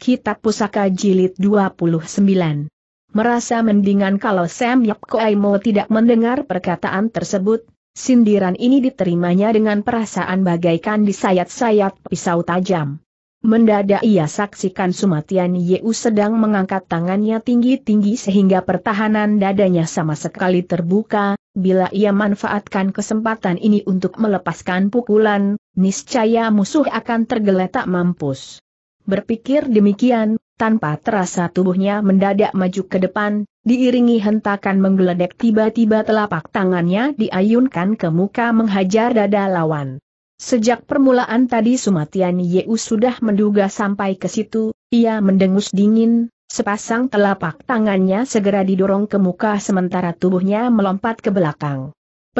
Kitab Pusaka Jilid 29. Merasa mendingan kalau Sam Yap Koaimo tidak mendengar perkataan tersebut, sindiran ini diterimanya dengan perasaan bagaikan disayat-sayat pisau tajam. Mendadak ia saksikan Sumatian Yeu sedang mengangkat tangannya tinggi-tinggi sehingga pertahanan dadanya sama sekali terbuka, bila ia manfaatkan kesempatan ini untuk melepaskan pukulan, niscaya musuh akan tergeletak mampus. Berpikir demikian, tanpa terasa tubuhnya mendadak maju ke depan, diiringi hentakan menggeledek tiba-tiba telapak tangannya diayunkan ke muka menghajar dada lawan. Sejak permulaan tadi Sumatian Yeu sudah menduga sampai ke situ, ia mendengus dingin, sepasang telapak tangannya segera didorong ke muka sementara tubuhnya melompat ke belakang.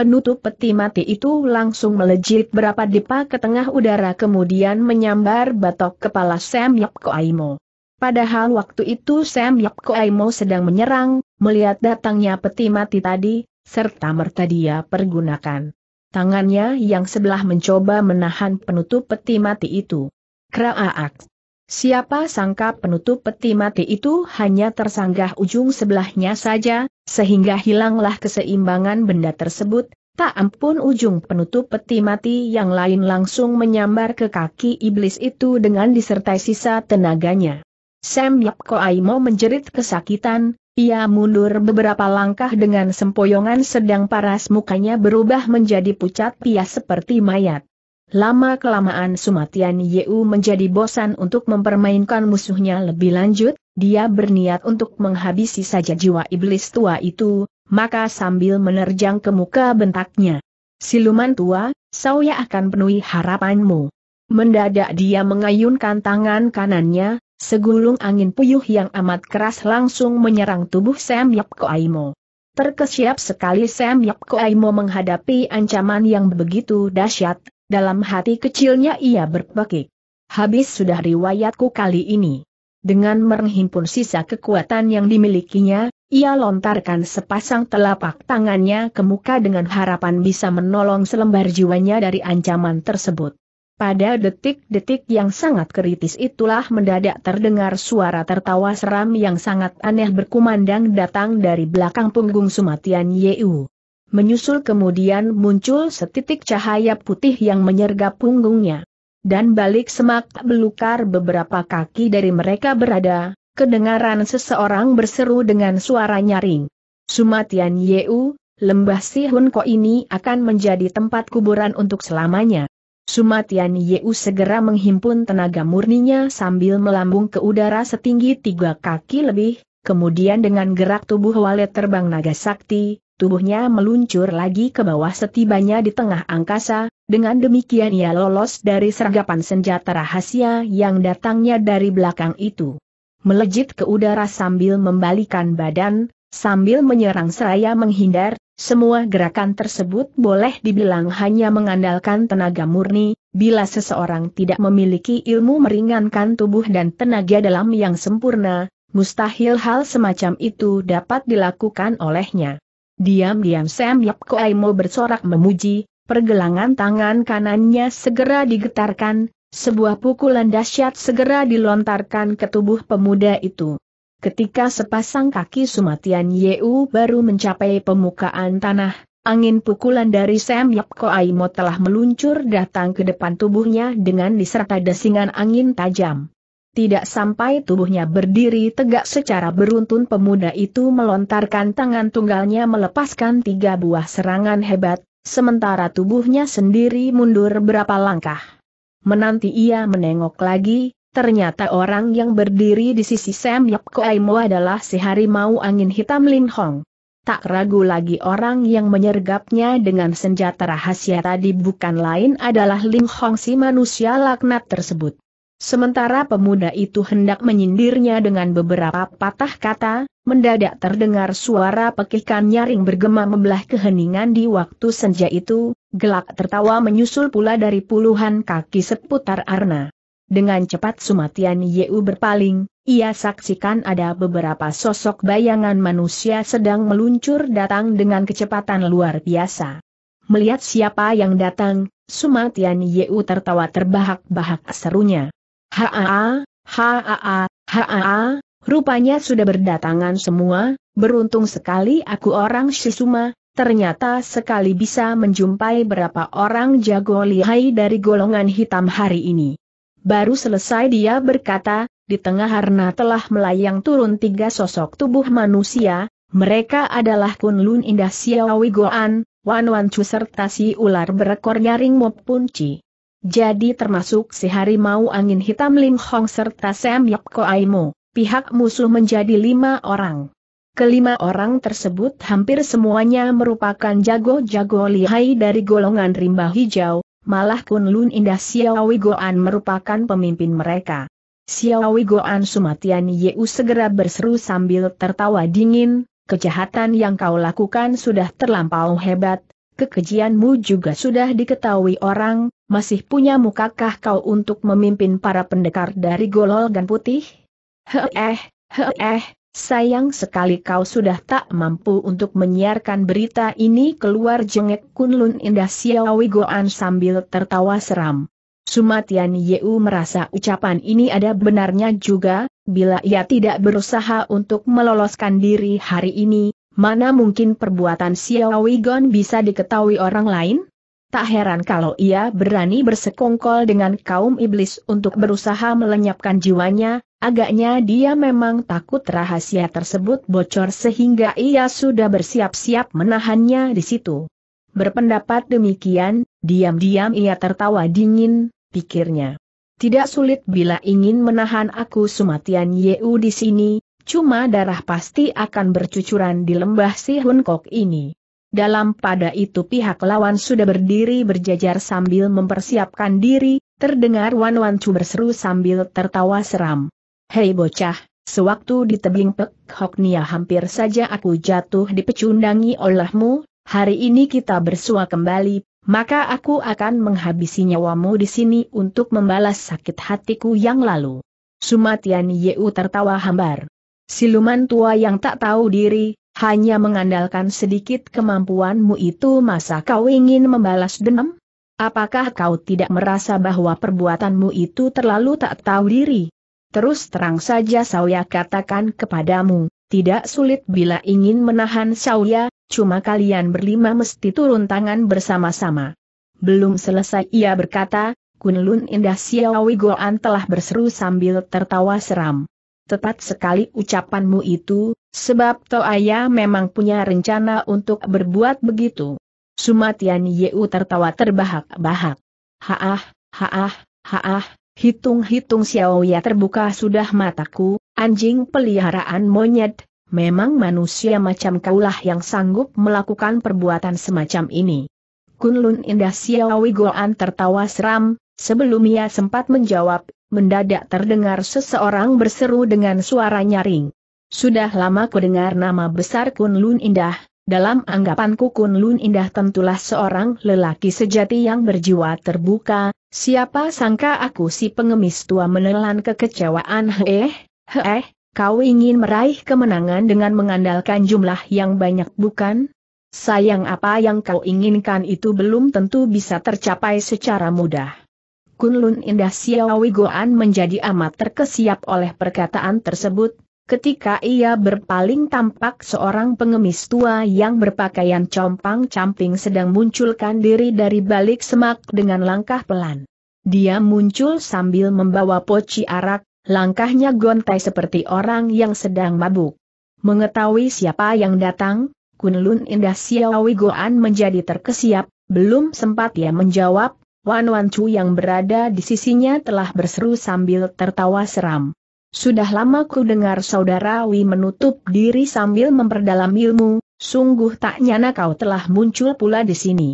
Penutup peti mati itu langsung melejit berapa dipa ke tengah udara kemudian menyambar batok kepala Sam Yap Aimo. Padahal waktu itu Sam Yap Aimo sedang menyerang, melihat datangnya peti mati tadi, serta merta dia pergunakan. Tangannya yang sebelah mencoba menahan penutup peti mati itu. Kraaak! Siapa sangka penutup peti mati itu hanya tersanggah ujung sebelahnya saja, sehingga hilanglah keseimbangan benda tersebut, tak ampun ujung penutup peti mati yang lain langsung menyambar ke kaki iblis itu dengan disertai sisa tenaganya. Sam Yap Koai menjerit kesakitan, ia mundur beberapa langkah dengan sempoyongan sedang paras mukanya berubah menjadi pucat pias seperti mayat. Lama-kelamaan Sumatian Yeu menjadi bosan untuk mempermainkan musuhnya lebih lanjut, dia berniat untuk menghabisi saja jiwa iblis tua itu, maka sambil menerjang ke muka bentaknya. Siluman tua, saya akan penuhi harapanmu. Mendadak dia mengayunkan tangan kanannya, segulung angin puyuh yang amat keras langsung menyerang tubuh Sam Yap Koaimo. Terkesiap sekali Sam Yap Koaimo menghadapi ancaman yang begitu dahsyat, dalam hati kecilnya ia berpekik. Habis sudah riwayatku kali ini. Dengan menghimpun sisa kekuatan yang dimilikinya, ia lontarkan sepasang telapak tangannya ke muka dengan harapan bisa menolong selembar jiwanya dari ancaman tersebut. Pada detik-detik yang sangat kritis itulah mendadak terdengar suara tertawa seram yang sangat aneh berkumandang datang dari belakang punggung Sumatian Yeu. Menyusul kemudian muncul setitik cahaya putih yang menyergap punggungnya. Dan balik semak belukar beberapa kaki dari mereka berada, kedengaran seseorang berseru dengan suara nyaring. Sumatian Yeu, lembah Sihun Ko ini akan menjadi tempat kuburan untuk selamanya. Sumatian Yeu segera menghimpun tenaga murninya sambil melambung ke udara setinggi tiga kaki lebih, kemudian dengan gerak tubuh walet terbang naga sakti, tubuhnya meluncur lagi ke bawah setibanya di tengah angkasa, dengan demikian ia lolos dari sergapan senjata rahasia yang datangnya dari belakang itu. Melejit ke udara sambil membalikan badan, sambil menyerang seraya menghindar, semua gerakan tersebut boleh dibilang hanya mengandalkan tenaga murni, bila seseorang tidak memiliki ilmu meringankan tubuh dan tenaga dalam yang sempurna, mustahil hal semacam itu dapat dilakukan olehnya. Diam-diam Sam Yap Mo bersorak memuji, pergelangan tangan kanannya segera digetarkan, sebuah pukulan dahsyat segera dilontarkan ke tubuh pemuda itu. Ketika sepasang kaki Sumatian Yeu baru mencapai permukaan tanah, angin pukulan dari Sam Yap Mo telah meluncur datang ke depan tubuhnya dengan disertai desingan angin tajam. Tidak sampai tubuhnya berdiri tegak secara beruntun pemuda itu melontarkan tangan tunggalnya melepaskan tiga buah serangan hebat, sementara tubuhnya sendiri mundur berapa langkah. Menanti ia menengok lagi, ternyata orang yang berdiri di sisi Sam Yap Koaimo adalah si harimau angin hitam Lin Hong. Tak ragu lagi orang yang menyergapnya dengan senjata rahasia tadi bukan lain adalah Lin Hong si manusia laknat tersebut. Sementara pemuda itu hendak menyindirnya dengan beberapa patah kata, mendadak terdengar suara pekihkan nyaring bergema membelah keheningan di waktu senja itu, gelak tertawa menyusul pula dari puluhan kaki seputar Arna. Dengan cepat Sumatian Yeu berpaling, ia saksikan ada beberapa sosok bayangan manusia sedang meluncur datang dengan kecepatan luar biasa. Melihat siapa yang datang, Sumatian Yeu tertawa terbahak-bahak serunya. Haa, haa, haa, rupanya sudah berdatangan semua, beruntung sekali aku orang Shisuma, ternyata sekali bisa menjumpai berapa orang jago lihai dari golongan hitam hari ini. Baru selesai dia berkata, di tengah harna telah melayang turun tiga sosok tubuh manusia, mereka adalah Kunlun Indah Siawi Goan, Wan Wan Chu serta si ular berekor nyaring maupun Punci. Jadi termasuk si harimau angin hitam Lim Hong serta Sam Yap Koaimo, pihak musuh menjadi lima orang. Kelima orang tersebut hampir semuanya merupakan jago-jago lihai dari golongan rimba hijau, malah Kun Lun Indah Siawi Goan merupakan pemimpin mereka. Siawi Goan Sumatian Yeu segera berseru sambil tertawa dingin, kejahatan yang kau lakukan sudah terlampau hebat, kekejianmu juga sudah diketahui orang, masih punya mukakah kau untuk memimpin para pendekar dari golol golongan putih? Heeh, heeh, sayang sekali kau sudah tak mampu untuk menyiarkan berita ini keluar jengek Kunlun Indah Siawi Goan sambil tertawa seram. Sumatian Yeu merasa ucapan ini ada benarnya juga, bila ia tidak berusaha untuk meloloskan diri hari ini, mana mungkin perbuatan Xiao Wigon bisa diketahui orang lain? Tak heran kalau ia berani bersekongkol dengan kaum iblis untuk berusaha melenyapkan jiwanya, agaknya dia memang takut rahasia tersebut bocor sehingga ia sudah bersiap-siap menahannya di situ. Berpendapat demikian, diam-diam ia tertawa dingin, pikirnya. Tidak sulit bila ingin menahan aku sumatian Yeu di sini, cuma darah pasti akan bercucuran di lembah si Hun Kok ini. Dalam pada itu pihak lawan sudah berdiri berjajar sambil mempersiapkan diri, terdengar Wan Wan Chu berseru sambil tertawa seram. Hei bocah, sewaktu di tebing Pek Hok Nia hampir saja aku jatuh dipecundangi olehmu, hari ini kita bersua kembali, maka aku akan menghabisi nyawamu di sini untuk membalas sakit hatiku yang lalu. Sumatian Yeu tertawa hambar. Siluman tua yang tak tahu diri, hanya mengandalkan sedikit kemampuanmu itu masa kau ingin membalas dendam? Apakah kau tidak merasa bahwa perbuatanmu itu terlalu tak tahu diri? Terus terang saja saya katakan kepadamu, tidak sulit bila ingin menahan saya, cuma kalian berlima mesti turun tangan bersama-sama. Belum selesai ia berkata, Kunlun Indah Xiaowi telah berseru sambil tertawa seram tepat sekali ucapanmu itu, sebab ayah memang punya rencana untuk berbuat begitu. Sumatian Yeu tertawa terbahak-bahak. Haah, haah, haah, hitung-hitung Xiao Ya terbuka sudah mataku, anjing peliharaan monyet, memang manusia macam kaulah yang sanggup melakukan perbuatan semacam ini. Kunlun Indah Xiaowi Goan tertawa seram, sebelum ia sempat menjawab, mendadak terdengar seseorang berseru dengan suara nyaring. Sudah lama ku dengar nama besar Kun Lun Indah, dalam anggapanku Kun Lun Indah tentulah seorang lelaki sejati yang berjiwa terbuka, siapa sangka aku si pengemis tua menelan kekecewaan heeh, heeh, kau ingin meraih kemenangan dengan mengandalkan jumlah yang banyak bukan? Sayang apa yang kau inginkan itu belum tentu bisa tercapai secara mudah. Kunlun Indah Siawigoan menjadi amat terkesiap oleh perkataan tersebut, ketika ia berpaling tampak seorang pengemis tua yang berpakaian compang-camping sedang munculkan diri dari balik semak dengan langkah pelan. Dia muncul sambil membawa poci arak, langkahnya gontai seperti orang yang sedang mabuk. Mengetahui siapa yang datang, Kunlun Indah Siawigoan menjadi terkesiap, belum sempat ia menjawab, Wan Wan Chu yang berada di sisinya telah berseru sambil tertawa seram. Sudah lama ku dengar saudara Wi menutup diri sambil memperdalam ilmu, sungguh tak nyana kau telah muncul pula di sini.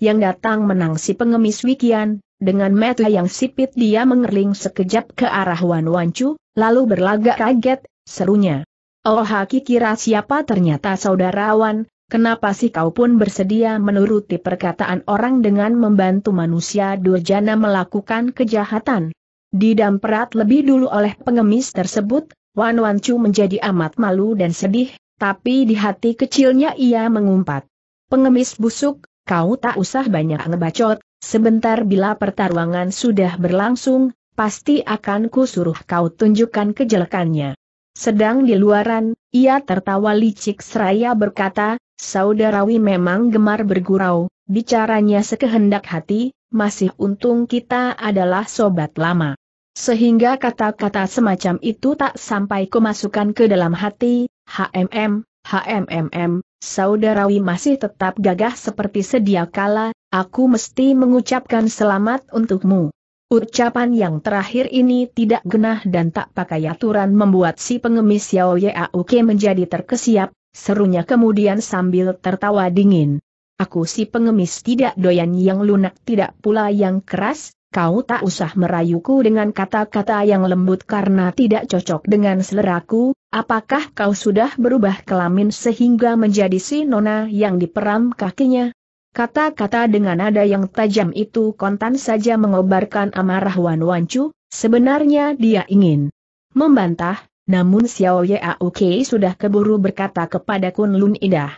Yang datang menang si pengemis Wikian, dengan mata yang sipit dia mengerling sekejap ke arah Wan Wan Chu, lalu berlagak kaget, serunya. Oh hakikira kira siapa ternyata saudara Wan, Kenapa sih kau pun bersedia menuruti perkataan orang dengan membantu manusia durjana melakukan kejahatan? Didamperat lebih dulu oleh pengemis tersebut, Wan Wan Chu menjadi amat malu dan sedih, tapi di hati kecilnya ia mengumpat. Pengemis busuk, kau tak usah banyak ngebacot, sebentar bila pertarungan sudah berlangsung, pasti akan ku suruh kau tunjukkan kejelekannya. Sedang di luaran, ia tertawa licik seraya berkata, Saudarawi memang gemar bergurau, bicaranya sekehendak hati, masih untung kita adalah sobat lama. Sehingga kata-kata semacam itu tak sampai kemasukan ke dalam hati, HMM, HMMM, saudarawi masih tetap gagah seperti sedia kala, aku mesti mengucapkan selamat untukmu. Ucapan yang terakhir ini tidak genah dan tak pakai aturan membuat si pengemis Yao Yeauke menjadi terkesiap, Serunya kemudian sambil tertawa dingin. Aku si pengemis tidak doyan yang lunak tidak pula yang keras, kau tak usah merayuku dengan kata-kata yang lembut karena tidak cocok dengan seleraku, apakah kau sudah berubah kelamin sehingga menjadi si nona yang diperam kakinya? Kata-kata dengan nada yang tajam itu kontan saja mengobarkan amarah Wan Wancu, sebenarnya dia ingin membantah, namun Xiao Yaoke sudah keburu berkata kepada Kun Lun Idah,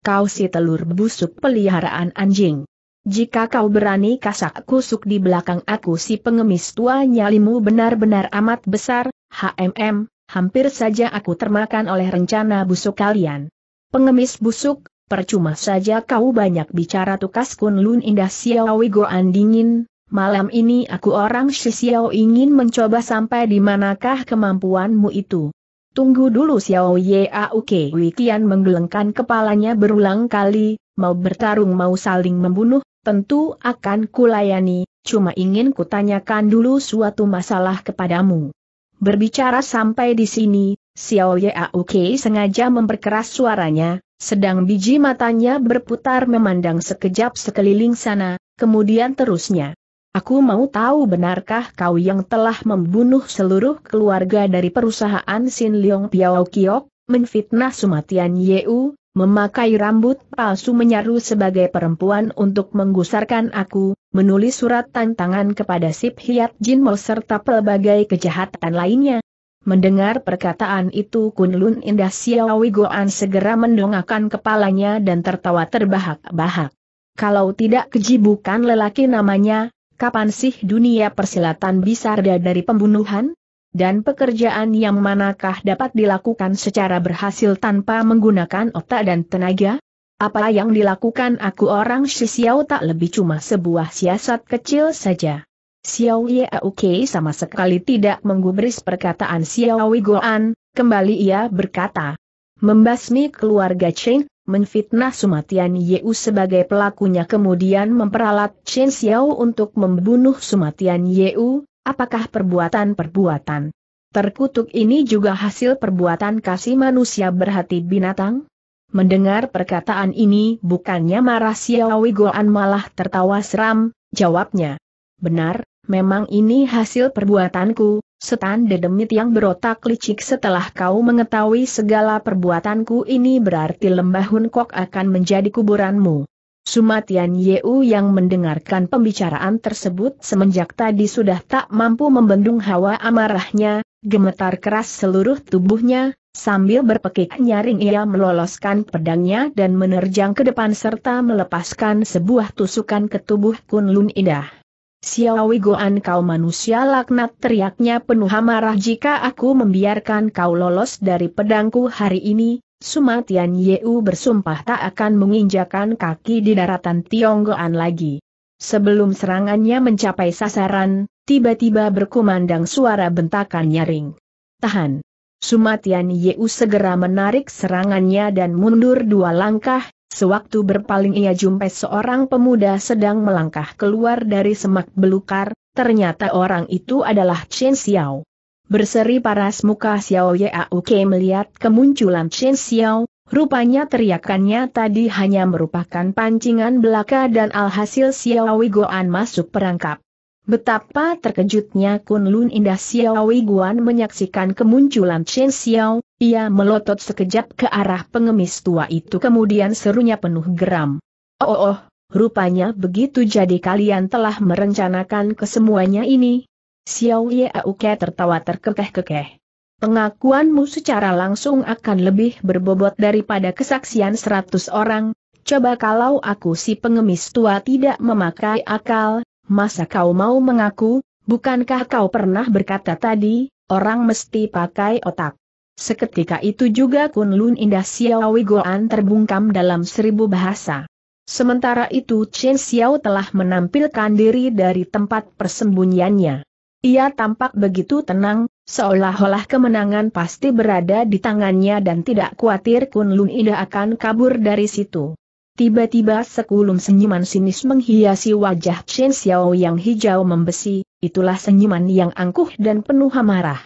Kau si telur busuk peliharaan anjing. Jika kau berani kasak kusuk di belakang aku si pengemis tua nyalimu benar-benar amat besar, HMM, hampir saja aku termakan oleh rencana busuk kalian. Pengemis busuk, percuma saja kau banyak bicara tukas Kun Lun Indah Wei Goan dingin, malam ini aku orang Shisiao ingin mencoba sampai di manakah kemampuanmu itu. Tunggu dulu Xiao Yaoke Wikian menggelengkan kepalanya berulang kali, mau bertarung mau saling membunuh, tentu akan kulayani, cuma ingin kutanyakan dulu suatu masalah kepadamu. Berbicara sampai di sini, Xiao Yaoke sengaja memperkeras suaranya, sedang biji matanya berputar memandang sekejap sekeliling sana, kemudian terusnya. Aku mau tahu benarkah kau yang telah membunuh seluruh keluarga dari perusahaan Sin Leong Piao Kiok, menfitnah Sumatian Yeu, memakai rambut palsu menyaru sebagai perempuan untuk menggusarkan aku, menulis surat tantangan kepada Sip Hiat Jin Mo serta pelbagai kejahatan lainnya. Mendengar perkataan itu Kunlun Indah Siawi Goan segera mendongakkan kepalanya dan tertawa terbahak-bahak. Kalau tidak keji bukan lelaki namanya, Kapan sih dunia persilatan bisa reda dari pembunuhan? Dan pekerjaan yang manakah dapat dilakukan secara berhasil tanpa menggunakan otak dan tenaga? Apa yang dilakukan aku orang Xiao tak lebih cuma sebuah siasat kecil saja. Xiao Oke sama sekali tidak menggubris perkataan Xiao Wiguan, kembali ia berkata. Membasmi keluarga Chen, menfitnah Sumatian Yeu sebagai pelakunya kemudian memperalat Chen Xiao untuk membunuh Sumatian Yeu, apakah perbuatan-perbuatan terkutuk ini juga hasil perbuatan kasih manusia berhati binatang? Mendengar perkataan ini bukannya marah Xiao Wei Goan malah tertawa seram, jawabnya. Benar, memang ini hasil perbuatanku, Setan dedemit yang berotak licik setelah kau mengetahui segala perbuatanku ini berarti lembah Hunkok akan menjadi kuburanmu. Sumatian Yeu yang mendengarkan pembicaraan tersebut semenjak tadi sudah tak mampu membendung hawa amarahnya, gemetar keras seluruh tubuhnya, sambil berpekik nyaring ia meloloskan pedangnya dan menerjang ke depan serta melepaskan sebuah tusukan ke tubuh Kunlun Idah. Xiaowi Goan kau manusia laknat teriaknya penuh amarah jika aku membiarkan kau lolos dari pedangku hari ini, Sumatian Yeu bersumpah tak akan menginjakan kaki di daratan Tionggoan lagi. Sebelum serangannya mencapai sasaran, tiba-tiba berkumandang suara bentakan nyaring. Tahan! Sumatian Yeu segera menarik serangannya dan mundur dua langkah, Sewaktu berpaling ia jumpai seorang pemuda sedang melangkah keluar dari semak belukar, ternyata orang itu adalah Chen Xiao. Berseri paras muka Xiao Yauke melihat kemunculan Chen Xiao, rupanya teriakannya tadi hanya merupakan pancingan belaka dan alhasil Xiao Wigoan masuk perangkap. Betapa terkejutnya Kun Lun Indah Xiao Guan menyaksikan kemunculan Chen Xiao, ia melotot sekejap ke arah pengemis tua itu kemudian serunya penuh geram. Oh oh, oh rupanya begitu jadi kalian telah merencanakan kesemuanya ini. Xiao Auke tertawa terkekeh-kekeh. Pengakuanmu secara langsung akan lebih berbobot daripada kesaksian seratus orang, coba kalau aku si pengemis tua tidak memakai akal, masa kau mau mengaku, bukankah kau pernah berkata tadi, orang mesti pakai otak. Seketika itu juga Kunlun Indah Xiaowi Goan terbungkam dalam seribu bahasa. Sementara itu Chen Xiao telah menampilkan diri dari tempat persembunyiannya. Ia tampak begitu tenang, seolah-olah kemenangan pasti berada di tangannya dan tidak khawatir Kun Lun Indah akan kabur dari situ. Tiba-tiba sekulum senyuman sinis menghiasi wajah Chen Xiao yang hijau membesi, itulah senyuman yang angkuh dan penuh amarah.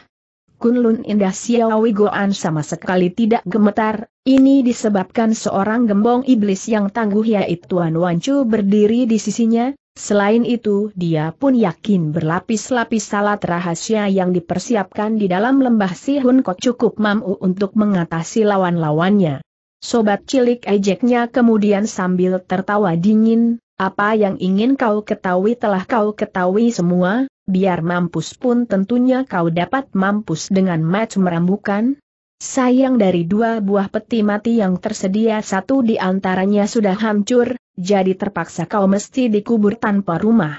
Kunlun indah Xiaowi Goan sama sekali tidak gemetar, ini disebabkan seorang gembong iblis yang tangguh yaitu Tuan Wancu berdiri di sisinya, selain itu dia pun yakin berlapis-lapis salat rahasia yang dipersiapkan di dalam lembah Sihun kok cukup mampu untuk mengatasi lawan-lawannya. Sobat cilik ejeknya kemudian sambil tertawa dingin, apa yang ingin kau ketahui telah kau ketahui semua, biar mampus pun tentunya kau dapat mampus dengan match merambukan. Sayang dari dua buah peti mati yang tersedia satu di antaranya sudah hancur, jadi terpaksa kau mesti dikubur tanpa rumah.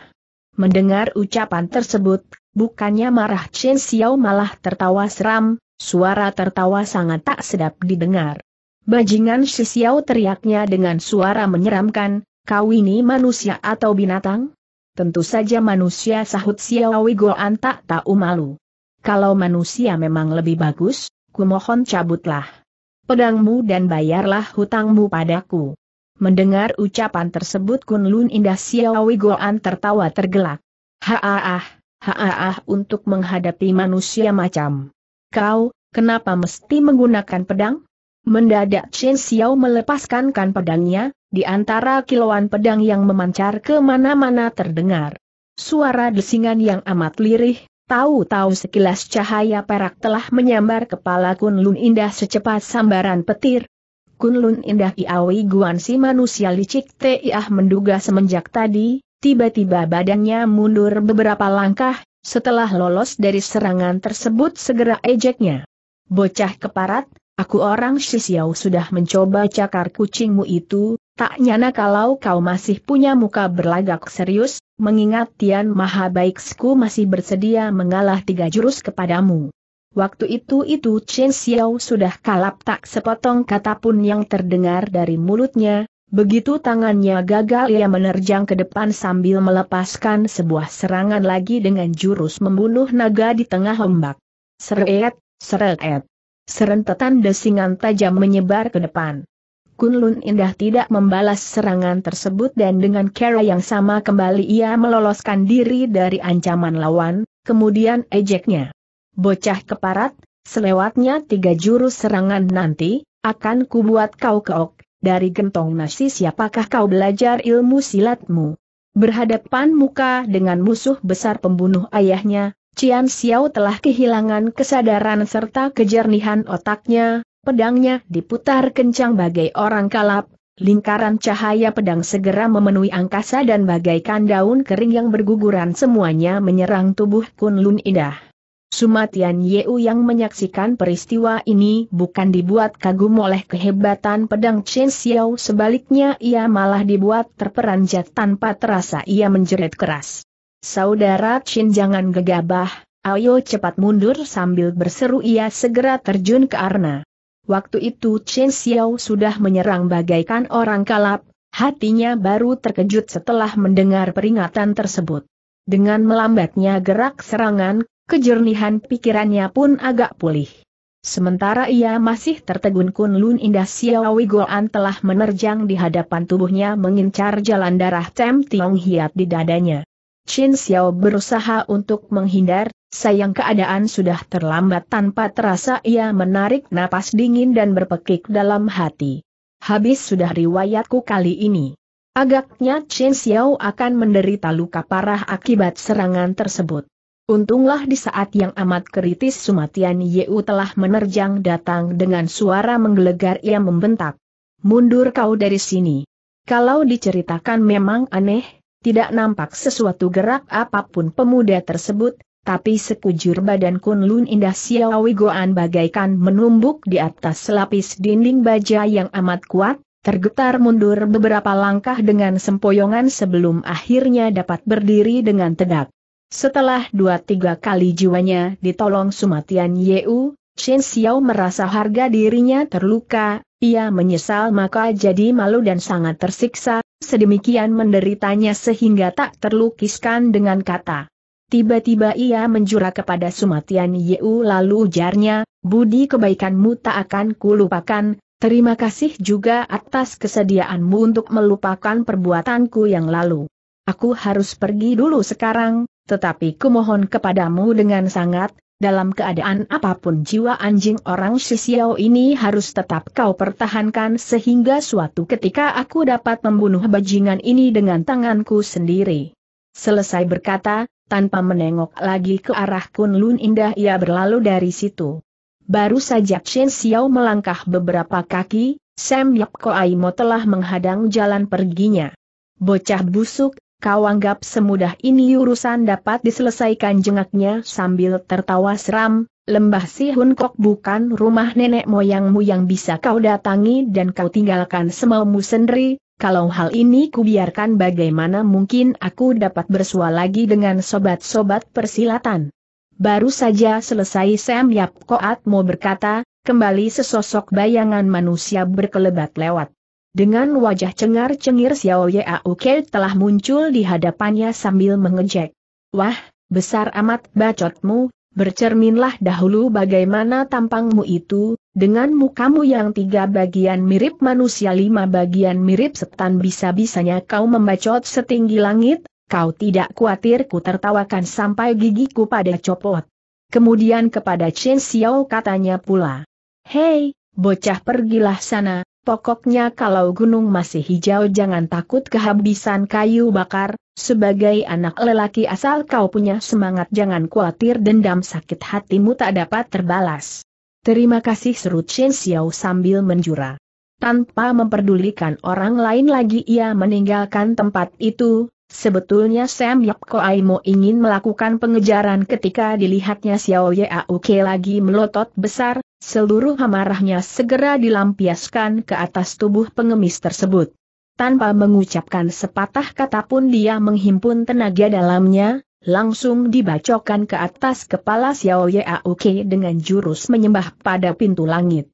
Mendengar ucapan tersebut, bukannya marah Chen Xiao malah tertawa seram, suara tertawa sangat tak sedap didengar. Bajingan si teriaknya dengan suara menyeramkan, kau ini manusia atau binatang? Tentu saja manusia sahut Xiao Goan tak tahu malu. Kalau manusia memang lebih bagus, kumohon cabutlah. Pedangmu dan bayarlah hutangmu padaku. Mendengar ucapan tersebut Kunlun Lun Indah Xiao Goan tertawa tergelak. Haaah, haaah untuk menghadapi manusia macam. Kau, kenapa mesti menggunakan pedang? Mendadak Chen Xiao melepaskan kan pedangnya, di antara kilauan pedang yang memancar ke mana-mana terdengar. Suara desingan yang amat lirih, tahu-tahu sekilas cahaya perak telah menyambar kepala Kun Lun Indah secepat sambaran petir, Kun Lun Indah Iawi Guan si manusia licik Tiah menduga semenjak tadi, tiba-tiba badannya mundur beberapa langkah, setelah lolos dari serangan tersebut segera ejeknya. Bocah keparat, Aku orang Shisiao sudah mencoba cakar kucingmu itu, tak nyana kalau kau masih punya muka berlagak serius, mengingat Tian Maha Baiksku masih bersedia mengalah tiga jurus kepadamu. Waktu itu itu Chen Xiao sudah kalap tak sepotong kata pun yang terdengar dari mulutnya, begitu tangannya gagal ia menerjang ke depan sambil melepaskan sebuah serangan lagi dengan jurus membunuh naga di tengah ombak. Seret, seret. Serentetan desingan tajam menyebar ke depan. Kunlun Indah tidak membalas serangan tersebut dan dengan cara yang sama kembali ia meloloskan diri dari ancaman lawan, kemudian ejeknya. Bocah keparat, selewatnya tiga jurus serangan nanti, akan kubuat kau keok, dari gentong nasi siapakah kau belajar ilmu silatmu. Berhadapan muka dengan musuh besar pembunuh ayahnya, Cian Xiao telah kehilangan kesadaran serta kejernihan otaknya, pedangnya diputar kencang bagai orang kalap, lingkaran cahaya pedang segera memenuhi angkasa dan bagaikan daun kering yang berguguran semuanya menyerang tubuh Kun Lun Indah. Sumatian Yeu yang menyaksikan peristiwa ini bukan dibuat kagum oleh kehebatan pedang Chen Xiao sebaliknya ia malah dibuat terperanjat tanpa terasa ia menjerit keras. Saudara Chin jangan gegabah, ayo cepat mundur sambil berseru ia segera terjun ke arna. Waktu itu Chen Xiao sudah menyerang bagaikan orang kalap, hatinya baru terkejut setelah mendengar peringatan tersebut. Dengan melambatnya gerak serangan, kejernihan pikirannya pun agak pulih. Sementara ia masih tertegun Kun Lun Indah Xiao Goan telah menerjang di hadapan tubuhnya mengincar jalan darah Tem Tiong Hiat di dadanya. Chin Xiao berusaha untuk menghindar, sayang keadaan sudah terlambat tanpa terasa ia menarik napas dingin dan berpekik dalam hati. Habis sudah riwayatku kali ini. Agaknya Chen Xiao akan menderita luka parah akibat serangan tersebut. Untunglah di saat yang amat kritis Sumatian Yeu telah menerjang datang dengan suara menggelegar ia membentak. Mundur kau dari sini. Kalau diceritakan memang aneh, tidak nampak sesuatu gerak apapun pemuda tersebut, tapi sekujur badan Kunlun Indah Siawi Goan bagaikan menumbuk di atas lapis dinding baja yang amat kuat, tergetar mundur beberapa langkah dengan sempoyongan sebelum akhirnya dapat berdiri dengan tegak. Setelah dua-tiga kali jiwanya ditolong Sumatian Yeu, Chen Xiao merasa harga dirinya terluka, ia menyesal maka jadi malu dan sangat tersiksa, sedemikian menderitanya sehingga tak terlukiskan dengan kata. Tiba-tiba ia menjura kepada Sumatian Yeu lalu ujarnya, budi kebaikanmu tak akan kulupakan, terima kasih juga atas kesediaanmu untuk melupakan perbuatanku yang lalu. Aku harus pergi dulu sekarang, tetapi kumohon kepadamu dengan sangat, dalam keadaan apapun jiwa anjing orang Shisiao ini harus tetap kau pertahankan sehingga suatu ketika aku dapat membunuh bajingan ini dengan tanganku sendiri. Selesai berkata, tanpa menengok lagi ke arah Kunlun Indah ia berlalu dari situ. Baru saja Chen Xiao melangkah beberapa kaki, Sam Yap Aimo telah menghadang jalan perginya. Bocah busuk, kau anggap semudah ini urusan dapat diselesaikan jengaknya sambil tertawa seram, lembah si Hun Kok bukan rumah nenek moyangmu yang bisa kau datangi dan kau tinggalkan semaumu sendiri, kalau hal ini kubiarkan bagaimana mungkin aku dapat bersua lagi dengan sobat-sobat persilatan. Baru saja selesai Sam Yap Koat mau berkata, kembali sesosok bayangan manusia berkelebat lewat. Dengan wajah cengar-cengir Xiao Yauke telah muncul di hadapannya sambil mengejek. Wah, besar amat bacotmu, bercerminlah dahulu bagaimana tampangmu itu, dengan mukamu yang tiga bagian mirip manusia lima bagian mirip setan bisa-bisanya kau membacot setinggi langit, kau tidak khawatir ku tertawakan sampai gigiku pada copot. Kemudian kepada Chen Xiao katanya pula. Hei, bocah pergilah sana, Pokoknya kalau gunung masih hijau jangan takut kehabisan kayu bakar, sebagai anak lelaki asal kau punya semangat jangan khawatir dendam sakit hatimu tak dapat terbalas. Terima kasih seru Shen Xiao sambil menjura. Tanpa memperdulikan orang lain lagi ia meninggalkan tempat itu, Sebetulnya Sam Yap Koaimo ingin melakukan pengejaran ketika dilihatnya Xiao Ye Auke lagi melotot besar, seluruh amarahnya segera dilampiaskan ke atas tubuh pengemis tersebut. Tanpa mengucapkan sepatah kata pun dia menghimpun tenaga dalamnya, langsung dibacokan ke atas kepala Xiao Ye Auke dengan jurus menyembah pada pintu langit.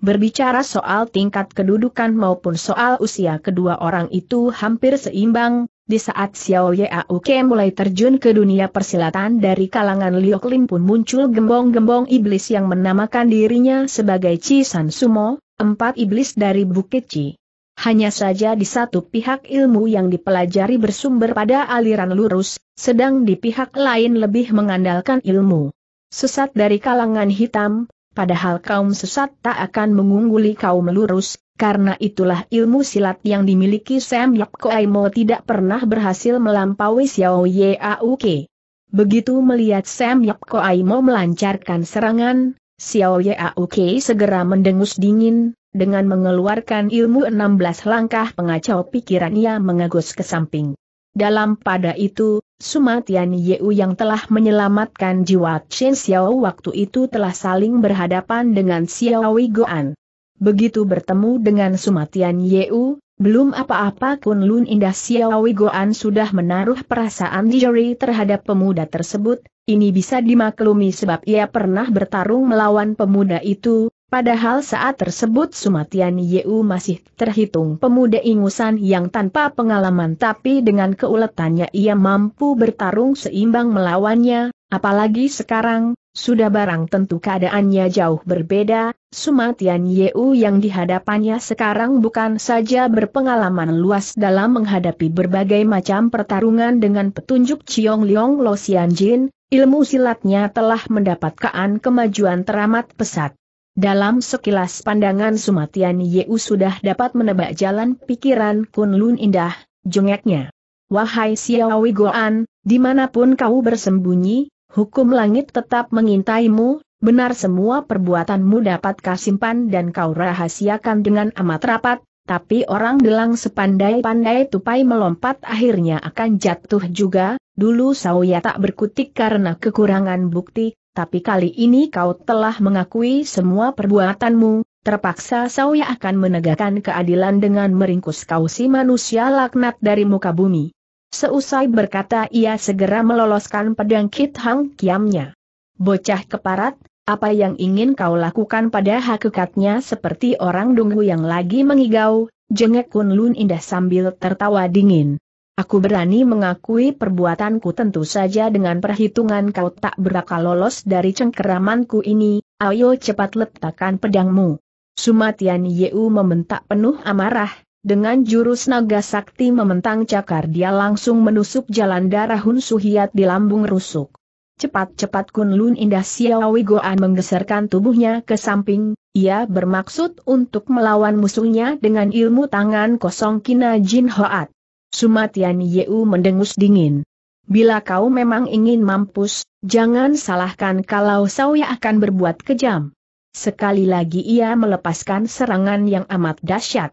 Berbicara soal tingkat kedudukan maupun soal usia kedua orang itu hampir seimbang, di saat Xiao Ke mulai terjun ke dunia persilatan dari kalangan Liu Lim pun muncul gembong-gembong iblis yang menamakan dirinya sebagai Chi San Sumo, empat iblis dari Bukit Chi. Hanya saja di satu pihak ilmu yang dipelajari bersumber pada aliran lurus, sedang di pihak lain lebih mengandalkan ilmu sesat dari kalangan hitam, padahal kaum sesat tak akan mengungguli kaum lurus, karena itulah ilmu silat yang dimiliki Sam Yap Koaimo tidak pernah berhasil melampaui Xiao Ye Auk. Begitu melihat Sam Yap Koaimo melancarkan serangan, Xiao Ye Auk segera mendengus dingin, dengan mengeluarkan ilmu 16 langkah pengacau pikiran pikirannya mengagus ke samping. Dalam pada itu, Sumatian Yeu yang telah menyelamatkan jiwa Chen Xiao waktu itu telah saling berhadapan dengan Xiao Goan. Begitu bertemu dengan Sumatian Yeu, belum apa-apa Kun Lun Indah Siawi Goan sudah menaruh perasaan di jari terhadap pemuda tersebut, ini bisa dimaklumi sebab ia pernah bertarung melawan pemuda itu, Padahal saat tersebut Sumatian Yeu masih terhitung pemuda ingusan yang tanpa pengalaman tapi dengan keuletannya ia mampu bertarung seimbang melawannya, apalagi sekarang, sudah barang tentu keadaannya jauh berbeda, Sumatian Yeu yang dihadapannya sekarang bukan saja berpengalaman luas dalam menghadapi berbagai macam pertarungan dengan petunjuk Chiong Liong Lo Jin, ilmu silatnya telah mendapatkan kemajuan teramat pesat. Dalam sekilas pandangan Sumatian Yeu sudah dapat menebak jalan pikiran Kun Lun Indah, jengeknya. Wahai Xiaowi Goan, dimanapun kau bersembunyi, hukum langit tetap mengintaimu, benar semua perbuatanmu dapat kau simpan dan kau rahasiakan dengan amat rapat, tapi orang delang sepandai-pandai tupai melompat akhirnya akan jatuh juga, dulu Sauya tak berkutik karena kekurangan bukti, tapi kali ini kau telah mengakui semua perbuatanmu, terpaksa Sauya akan menegakkan keadilan dengan meringkus kau si manusia laknat dari muka bumi. Seusai berkata ia segera meloloskan pedang Kit Hang Kiamnya. Bocah keparat, apa yang ingin kau lakukan pada hakikatnya seperti orang dungu yang lagi mengigau, jengek Kun Lun indah sambil tertawa dingin. Aku berani mengakui perbuatanku tentu saja dengan perhitungan kau tak berakal lolos dari cengkeramanku ini, ayo cepat letakkan pedangmu. Sumatian Yeu mementak penuh amarah, dengan jurus naga sakti mementang cakar dia langsung menusuk jalan darah Hun Suhiat di lambung rusuk. Cepat-cepat Kun Lun Indah Siawi Goan menggeserkan tubuhnya ke samping, ia bermaksud untuk melawan musuhnya dengan ilmu tangan kosong Kina Jin Hoat. Sumatian Yeu mendengus dingin. Bila kau memang ingin mampus, jangan salahkan kalau saya akan berbuat kejam. Sekali lagi ia melepaskan serangan yang amat dahsyat.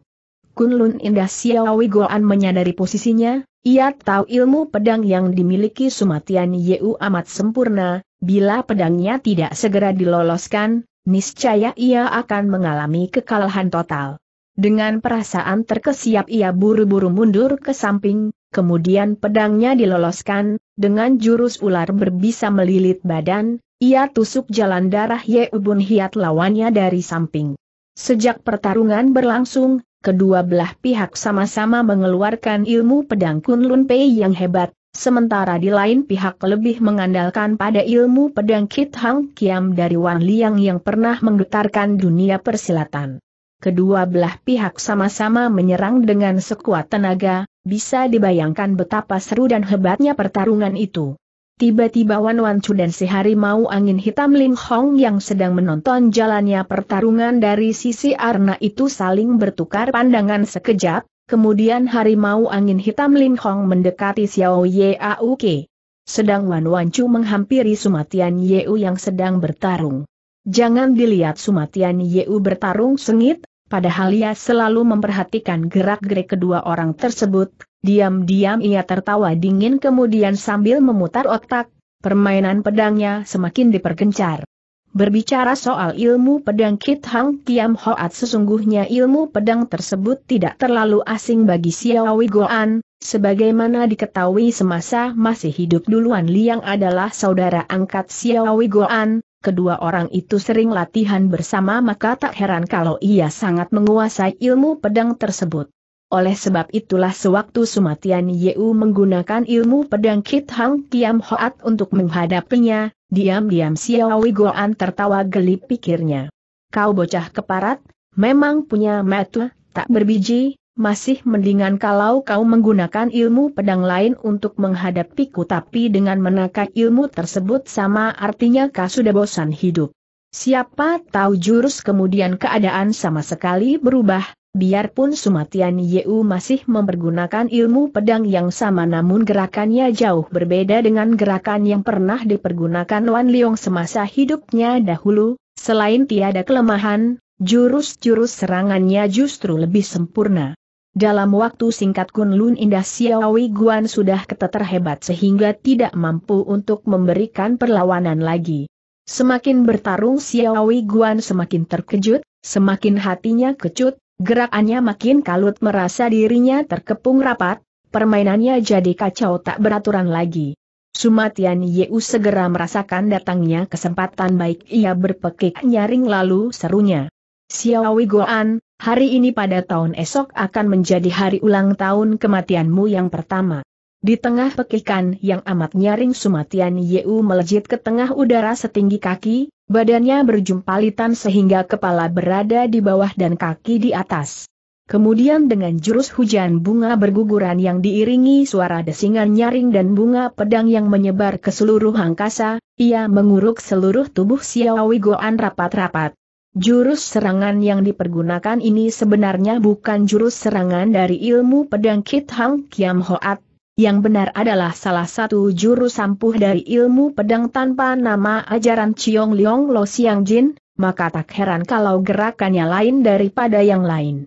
Kunlun Indah Siawi Goan menyadari posisinya, ia tahu ilmu pedang yang dimiliki Sumatian Yeu amat sempurna, bila pedangnya tidak segera diloloskan, niscaya ia akan mengalami kekalahan total. Dengan perasaan terkesiap ia buru-buru mundur ke samping, kemudian pedangnya diloloskan, dengan jurus ular berbisa melilit badan, ia tusuk jalan darah Ye Ubun Hiat lawannya dari samping. Sejak pertarungan berlangsung, kedua belah pihak sama-sama mengeluarkan ilmu pedang Kunlun Pei yang hebat, sementara di lain pihak lebih mengandalkan pada ilmu pedang Kit Hang Kiam dari Wan Liang yang pernah menggetarkan dunia persilatan. Kedua belah pihak sama-sama menyerang dengan sekuat tenaga, bisa dibayangkan betapa seru dan hebatnya pertarungan itu. Tiba-tiba Wan Wan Chu dan si harimau angin hitam Lim Hong yang sedang menonton jalannya pertarungan dari sisi Arna itu saling bertukar pandangan sekejap, kemudian harimau angin hitam Lim Hong mendekati Xiao Ye Ke. Sedang Wan Wan Chu menghampiri Sumatian Yeu yang sedang bertarung. Jangan dilihat Sumatian Yeu bertarung sengit, Padahal ia selalu memperhatikan gerak-gerik kedua orang tersebut, diam-diam ia tertawa dingin kemudian sambil memutar otak, permainan pedangnya semakin dipergencar. Berbicara soal ilmu pedang Kit Hang Kiam Hoat sesungguhnya ilmu pedang tersebut tidak terlalu asing bagi Xiaowi Goan, sebagaimana diketahui semasa masih hidup duluan Liang adalah saudara angkat Xiaowi Goan, kedua orang itu sering latihan bersama maka tak heran kalau ia sangat menguasai ilmu pedang tersebut. Oleh sebab itulah sewaktu Sumatian Yeu menggunakan ilmu pedang Kit Hang Kiam Hoat untuk menghadapinya, diam-diam Xiaowi Goan tertawa geli pikirnya. Kau bocah keparat, memang punya mata, tak berbiji, masih mendingan kalau kau menggunakan ilmu pedang lain untuk menghadapiku tapi dengan menakar ilmu tersebut sama artinya kau sudah bosan hidup. Siapa tahu jurus kemudian keadaan sama sekali berubah, biarpun Sumatian Yeu masih mempergunakan ilmu pedang yang sama namun gerakannya jauh berbeda dengan gerakan yang pernah dipergunakan Wan Leong semasa hidupnya dahulu, selain tiada kelemahan, jurus-jurus serangannya justru lebih sempurna. Dalam waktu singkat Kunlun Indah Xiaowi Guan sudah keteter hebat sehingga tidak mampu untuk memberikan perlawanan lagi. Semakin bertarung Xiaowi Guan semakin terkejut, semakin hatinya kecut, gerakannya makin kalut merasa dirinya terkepung rapat, permainannya jadi kacau tak beraturan lagi. Sumatian Yeu segera merasakan datangnya kesempatan baik ia berpekik nyaring lalu serunya. Xiaowi Guan, Hari ini pada tahun esok akan menjadi hari ulang tahun kematianmu yang pertama. Di tengah pekikan yang amat nyaring Sumatian Yeu melejit ke tengah udara setinggi kaki, badannya berjumpalitan sehingga kepala berada di bawah dan kaki di atas. Kemudian dengan jurus hujan bunga berguguran yang diiringi suara desingan nyaring dan bunga pedang yang menyebar ke seluruh angkasa, ia menguruk seluruh tubuh Xiaowi Goan rapat-rapat, Jurus serangan yang dipergunakan ini sebenarnya bukan jurus serangan dari ilmu pedang Kit Hang Kiam Hoat, yang benar adalah salah satu jurus sampuh dari ilmu pedang tanpa nama ajaran Chiong Liong Lo Siang Jin, maka tak heran kalau gerakannya lain daripada yang lain.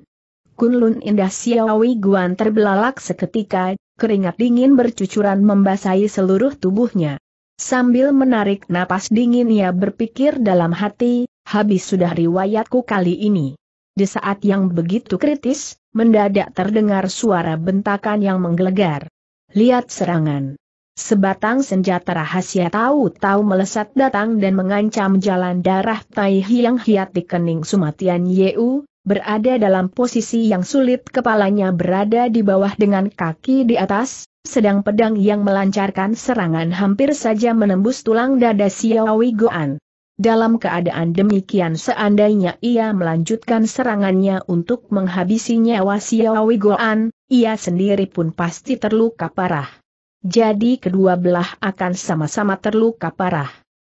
Kunlun Indah Siawi Guan terbelalak seketika, keringat dingin bercucuran membasahi seluruh tubuhnya. Sambil menarik napas dingin ia berpikir dalam hati, habis sudah riwayatku kali ini. Di saat yang begitu kritis, mendadak terdengar suara bentakan yang menggelegar. Lihat serangan. Sebatang senjata rahasia tahu-tahu melesat datang dan mengancam jalan darah Tai Hiang Hiat di kening Sumatian Yeu, berada dalam posisi yang sulit kepalanya berada di bawah dengan kaki di atas, sedang pedang yang melancarkan serangan hampir saja menembus tulang dada Xiaowi Goan. Dalam keadaan demikian seandainya ia melanjutkan serangannya untuk menghabisi nyawa Siawi Goan, ia sendiri pun pasti terluka parah. Jadi kedua belah akan sama-sama terluka parah.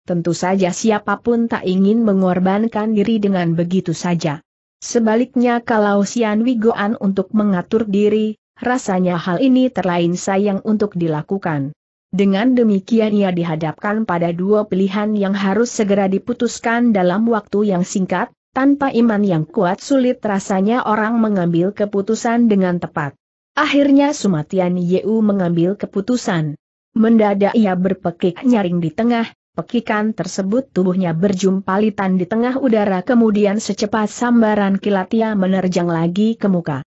Tentu saja siapapun tak ingin mengorbankan diri dengan begitu saja. Sebaliknya kalau Sian Wigoan untuk mengatur diri, rasanya hal ini terlain sayang untuk dilakukan. Dengan demikian ia dihadapkan pada dua pilihan yang harus segera diputuskan dalam waktu yang singkat, tanpa iman yang kuat sulit rasanya orang mengambil keputusan dengan tepat. Akhirnya Sumatian Yeu mengambil keputusan. Mendadak ia berpekik nyaring di tengah, pekikan tersebut tubuhnya berjumpalitan di tengah udara kemudian secepat sambaran kilat ia menerjang lagi ke muka.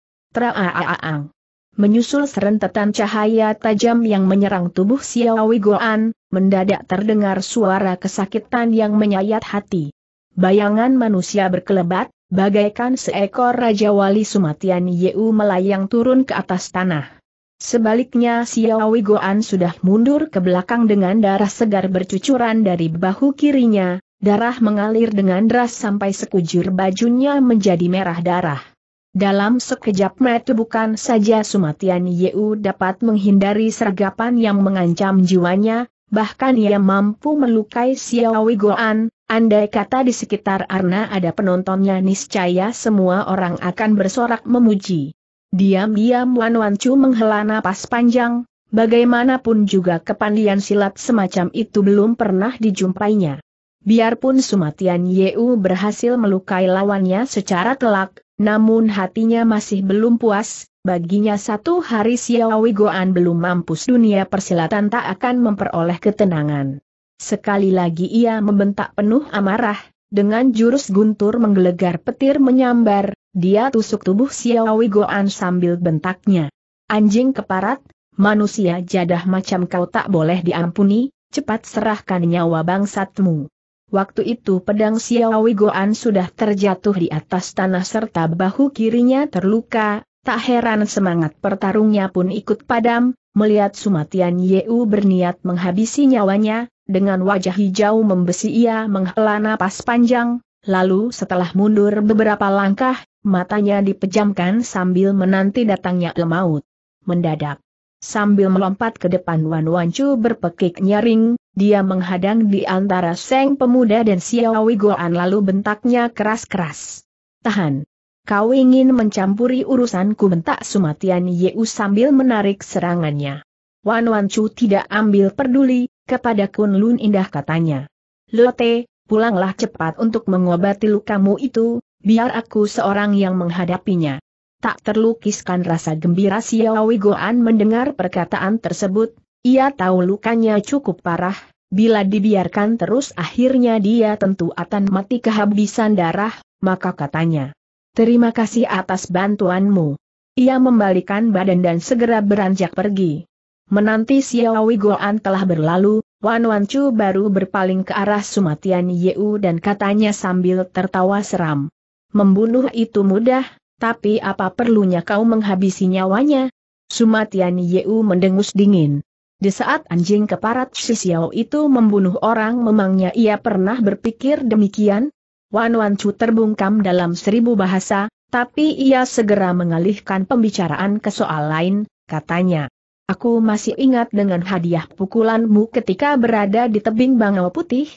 Menyusul serentetan cahaya tajam yang menyerang tubuh Xiaowi Goan, mendadak terdengar suara kesakitan yang menyayat hati. Bayangan manusia berkelebat, bagaikan seekor Raja Wali Sumatian Yeu melayang turun ke atas tanah. Sebaliknya Xiaowi Goan sudah mundur ke belakang dengan darah segar bercucuran dari bahu kirinya, darah mengalir dengan deras sampai sekujur bajunya menjadi merah darah. Dalam sekejap mata bukan saja Sumatian Yeu dapat menghindari sergapan yang mengancam jiwanya, bahkan ia mampu melukai Xiaowi Goan, andai kata di sekitar Arna ada penontonnya niscaya semua orang akan bersorak memuji. Diam-diam Wan Wancu menghela napas panjang, bagaimanapun juga kepandian silat semacam itu belum pernah dijumpainya. Biarpun Sumatian Yeu berhasil melukai lawannya secara telak, namun hatinya masih belum puas, baginya satu hari Xiaowi Goan belum mampus dunia persilatan tak akan memperoleh ketenangan. Sekali lagi ia membentak penuh amarah, dengan jurus guntur menggelegar petir menyambar, dia tusuk tubuh Xiaowi Goan sambil bentaknya. Anjing keparat, manusia jadah macam kau tak boleh diampuni, cepat serahkan nyawa bangsatmu. Waktu itu pedang Xiaowi Goan sudah terjatuh di atas tanah serta bahu kirinya terluka, tak heran semangat pertarungnya pun ikut padam, melihat Sumatian Yeu berniat menghabisi nyawanya, dengan wajah hijau membesi ia menghela napas panjang, lalu setelah mundur beberapa langkah, matanya dipejamkan sambil menanti datangnya maut. Mendadak. Sambil melompat ke depan Wan Wancu berpekik nyaring, dia menghadang di antara Seng Pemuda dan Xiaowi Goan lalu bentaknya keras-keras. Tahan. Kau ingin mencampuri urusanku bentak Sumatian Yeu sambil menarik serangannya. Wan Wan Chu tidak ambil peduli, kepada Kun Lun indah katanya. Lote, pulanglah cepat untuk mengobati lukamu itu, biar aku seorang yang menghadapinya. Tak terlukiskan rasa gembira Xiaowi Goan mendengar perkataan tersebut, ia tahu lukanya cukup parah, bila dibiarkan terus akhirnya dia tentu akan mati kehabisan darah, maka katanya. Terima kasih atas bantuanmu. Ia membalikan badan dan segera beranjak pergi. Menanti Xiaowi Goan telah berlalu, Wan Wan Chu baru berpaling ke arah Sumatian Yeu dan katanya sambil tertawa seram. Membunuh itu mudah, tapi apa perlunya kau menghabisi nyawanya? Sumatian Yeu mendengus dingin. Di saat anjing keparat si Xiao itu membunuh orang memangnya ia pernah berpikir demikian? Wan Wan Chu terbungkam dalam seribu bahasa, tapi ia segera mengalihkan pembicaraan ke soal lain, katanya. Aku masih ingat dengan hadiah pukulanmu ketika berada di tebing bangau putih.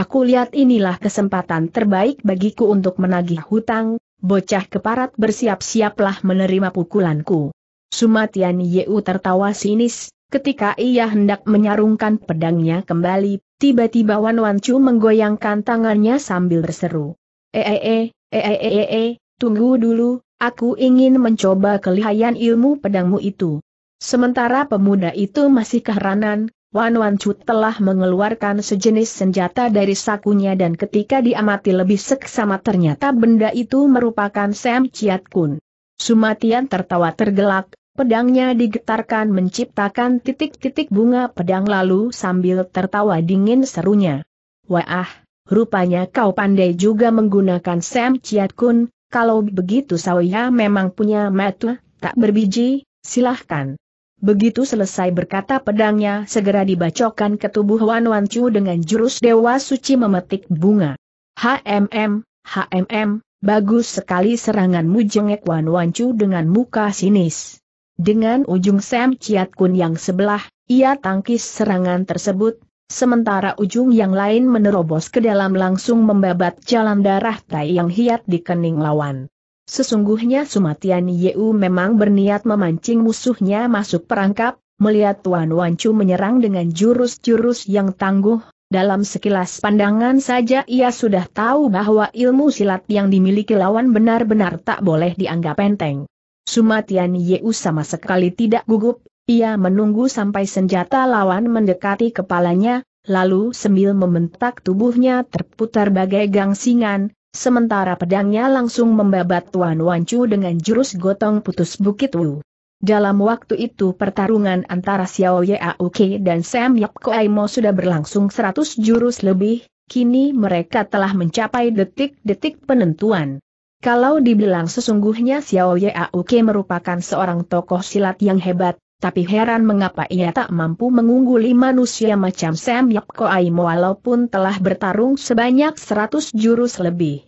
Aku lihat inilah kesempatan terbaik bagiku untuk menagih hutang, bocah keparat bersiap-siaplah menerima pukulanku. Sumatian Yeu tertawa sinis, Ketika ia hendak menyarungkan pedangnya kembali, tiba-tiba Wan Chu menggoyangkan tangannya sambil berseru. Eee, eee, eee, tunggu dulu, aku ingin mencoba kelihayan ilmu pedangmu itu. Sementara pemuda itu masih keheranan, Wan Chu telah mengeluarkan sejenis senjata dari sakunya dan ketika diamati lebih seksama ternyata benda itu merupakan Sam Chiat Kun. Sumatian tertawa tergelak, Pedangnya digetarkan menciptakan titik-titik bunga pedang lalu sambil tertawa dingin serunya. Wah, rupanya kau pandai juga menggunakan Sam Chiat Kun, kalau begitu Sawya memang punya metu, tak berbiji, silahkan. Begitu selesai berkata pedangnya segera dibacokan ke tubuh Wan Wan Chu dengan jurus Dewa Suci memetik bunga. HMM, HMM, bagus sekali seranganmu jengek Wan Wan Chu dengan muka sinis. Dengan ujung Sam Chiat Kun yang sebelah, ia tangkis serangan tersebut, sementara ujung yang lain menerobos ke dalam langsung membabat jalan darah tai yang hiat di kening lawan. Sesungguhnya Sumatian Yeu memang berniat memancing musuhnya masuk perangkap, melihat Tuan Wancu menyerang dengan jurus-jurus yang tangguh, dalam sekilas pandangan saja ia sudah tahu bahwa ilmu silat yang dimiliki lawan benar-benar tak boleh dianggap enteng. Sumatian Yeu sama sekali tidak gugup, ia menunggu sampai senjata lawan mendekati kepalanya, lalu sambil membentak tubuhnya terputar bagai gangsingan, sementara pedangnya langsung membabat Tuan Wancu dengan jurus gotong putus bukit Wu. Dalam waktu itu pertarungan antara Xiao Yaoke dan Sam Yap Koaimo sudah berlangsung 100 jurus lebih, kini mereka telah mencapai detik-detik penentuan. Kalau dibilang sesungguhnya Xiao Yaoke merupakan seorang tokoh silat yang hebat, tapi heran mengapa ia tak mampu mengungguli manusia macam Sam Yap Koai walaupun telah bertarung sebanyak 100 jurus lebih.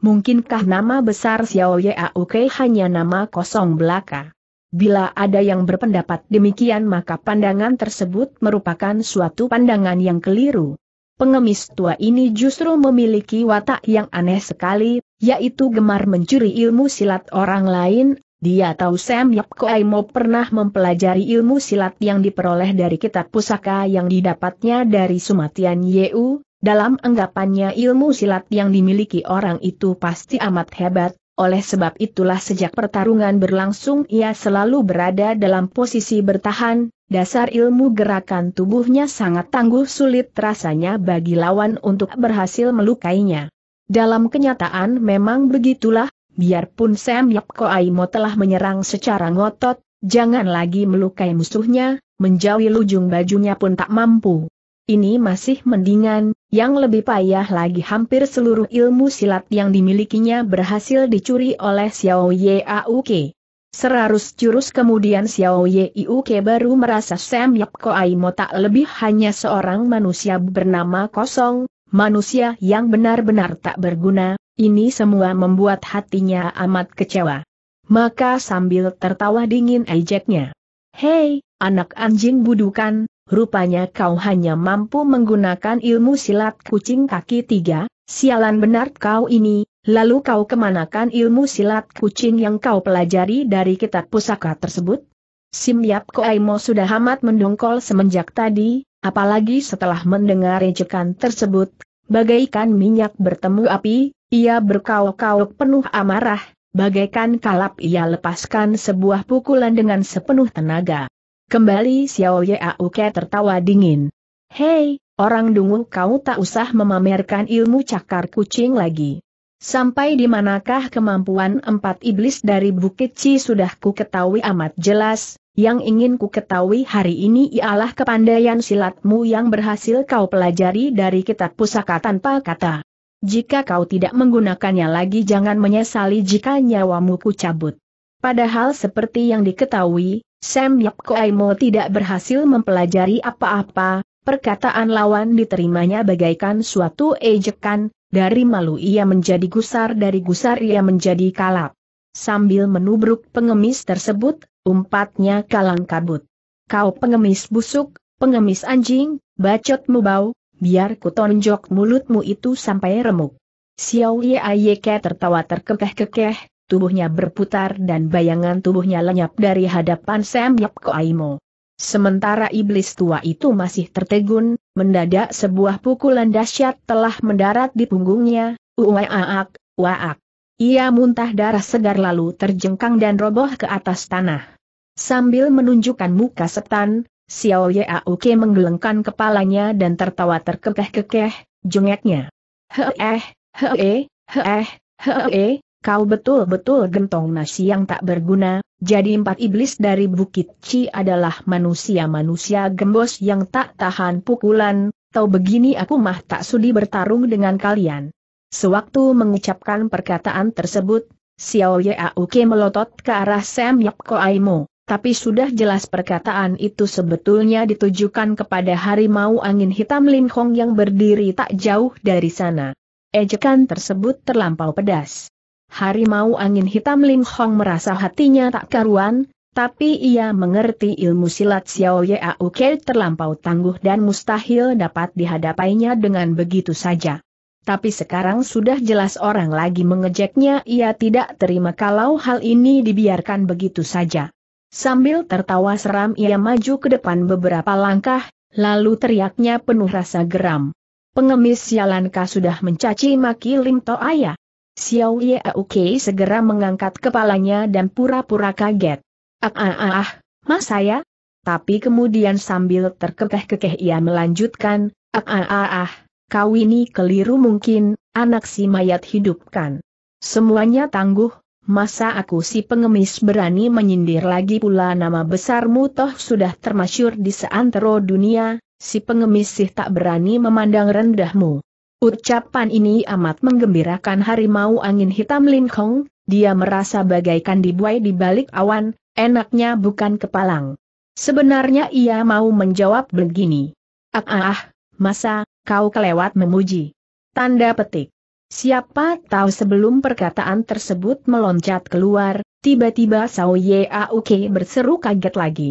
Mungkinkah nama besar Xiao Yaoke hanya nama kosong belaka? Bila ada yang berpendapat demikian maka pandangan tersebut merupakan suatu pandangan yang keliru. Pengemis tua ini justru memiliki watak yang aneh sekali, yaitu gemar mencuri ilmu silat orang lain, dia tahu Sam Yap Koaimo pernah mempelajari ilmu silat yang diperoleh dari kitab pusaka yang didapatnya dari Sumatian Yeu, dalam anggapannya ilmu silat yang dimiliki orang itu pasti amat hebat, oleh sebab itulah sejak pertarungan berlangsung ia selalu berada dalam posisi bertahan, dasar ilmu gerakan tubuhnya sangat tangguh sulit rasanya bagi lawan untuk berhasil melukainya. Dalam kenyataan memang begitulah, biarpun Sam Yap Koaimo telah menyerang secara ngotot, jangan lagi melukai musuhnya, menjauhi lujung bajunya pun tak mampu. Ini masih mendingan, yang lebih payah lagi hampir seluruh ilmu silat yang dimilikinya berhasil dicuri oleh Xiao Ye Auke. Serarus jurus kemudian Xiao Ye Auke baru merasa Sam Yap Koaimo tak lebih hanya seorang manusia bernama kosong, manusia yang benar-benar tak berguna, ini semua membuat hatinya amat kecewa. Maka sambil tertawa dingin ejeknya. Hei, anak anjing budukan, rupanya kau hanya mampu menggunakan ilmu silat kucing kaki tiga, sialan benar kau ini, lalu kau kemanakan ilmu silat kucing yang kau pelajari dari kitab pusaka tersebut? Simyap Koaimo sudah amat mendongkol semenjak tadi, Apalagi setelah mendengar ejekan tersebut, bagaikan minyak bertemu api, ia berkauk-kauk penuh amarah, bagaikan kalap ia lepaskan sebuah pukulan dengan sepenuh tenaga. Kembali Xiao Yeauke tertawa dingin. Hei, orang dungu kau tak usah memamerkan ilmu cakar kucing lagi. Sampai di manakah kemampuan empat iblis dari Bukit Ci sudah ku ketahui amat jelas, yang ingin ku ketahui hari ini ialah kepandaian silatmu yang berhasil kau pelajari dari kitab pusaka tanpa kata. Jika kau tidak menggunakannya lagi jangan menyesali jika nyawamu ku cabut. Padahal seperti yang diketahui, Sam Yap Koaimo tidak berhasil mempelajari apa-apa, perkataan lawan diterimanya bagaikan suatu ejekan, dari malu ia menjadi gusar dari gusar ia menjadi kalap. Sambil menubruk pengemis tersebut, Umpatnya kalang kabut. Kau pengemis busuk, pengemis anjing, bacotmu bau, biar ku tonjok mulutmu itu sampai remuk. Xiao Yeke tertawa terkekeh-kekeh, tubuhnya berputar dan bayangan tubuhnya lenyap dari hadapan Sam Yap Aimo. Sementara iblis tua itu masih tertegun, mendadak sebuah pukulan dahsyat telah mendarat di punggungnya, uwaak, uwaak. Ia muntah darah segar lalu terjengkang dan roboh ke atas tanah. Sambil menunjukkan muka setan, Xiao Yauke menggelengkan kepalanya dan tertawa terkekeh-kekeh, jengeknya. Heeh, heeh, heeh, heeh, eh, kau betul-betul gentong nasi yang tak berguna, jadi empat iblis dari Bukit Chi adalah manusia-manusia gembos yang tak tahan pukulan, tau begini aku mah tak sudi bertarung dengan kalian. Sewaktu mengucapkan perkataan tersebut, Xiao Yauke melotot ke arah Sam Yap Koaimo, tapi sudah jelas perkataan itu sebetulnya ditujukan kepada harimau angin hitam Lin Hong yang berdiri tak jauh dari sana. Ejekan tersebut terlampau pedas. Harimau angin hitam Lin Hong merasa hatinya tak karuan, tapi ia mengerti ilmu silat Xiao Yauke terlampau tangguh dan mustahil dapat dihadapainya dengan begitu saja tapi sekarang sudah jelas orang lagi mengejeknya ia tidak terima kalau hal ini dibiarkan begitu saja. Sambil tertawa seram ia maju ke depan beberapa langkah, lalu teriaknya penuh rasa geram. Pengemis Sialanka sudah mencaci maki Lim Toaya. Xiao Auke segera mengangkat kepalanya dan pura-pura kaget. Ah ah ah, ah mas saya? Tapi kemudian sambil terkekeh-kekeh ia melanjutkan, ah ah ah, ah kau ini keliru mungkin, anak si mayat hidupkan. Semuanya tangguh, masa aku si pengemis berani menyindir lagi pula nama besarmu toh sudah termasyur di seantero dunia, si pengemis sih tak berani memandang rendahmu. Ucapan ini amat menggembirakan harimau angin hitam Lin Kong, dia merasa bagaikan dibuai di balik awan, enaknya bukan kepalang. Sebenarnya ia mau menjawab begini. Ah ah, ah masa, kau kelewat memuji. Tanda petik. Siapa tahu sebelum perkataan tersebut meloncat keluar, tiba-tiba Sao Yeauke berseru kaget lagi.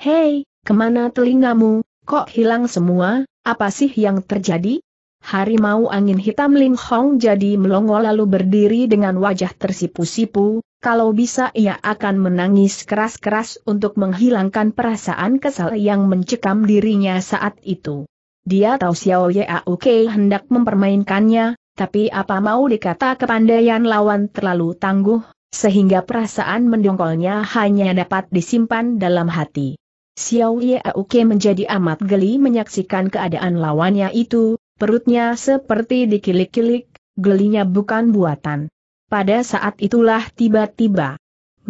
Hei, kemana telingamu, kok hilang semua, apa sih yang terjadi? Harimau angin hitam Lim Hong jadi melongo lalu berdiri dengan wajah tersipu-sipu, kalau bisa ia akan menangis keras-keras untuk menghilangkan perasaan kesal yang mencekam dirinya saat itu. Dia tahu Xiao Yaoke hendak mempermainkannya, tapi apa mau dikata kepandaian lawan terlalu tangguh, sehingga perasaan mendongkolnya hanya dapat disimpan dalam hati. Xiao Yaoke menjadi amat geli menyaksikan keadaan lawannya itu, perutnya seperti dikilik-kilik, gelinya bukan buatan. Pada saat itulah tiba-tiba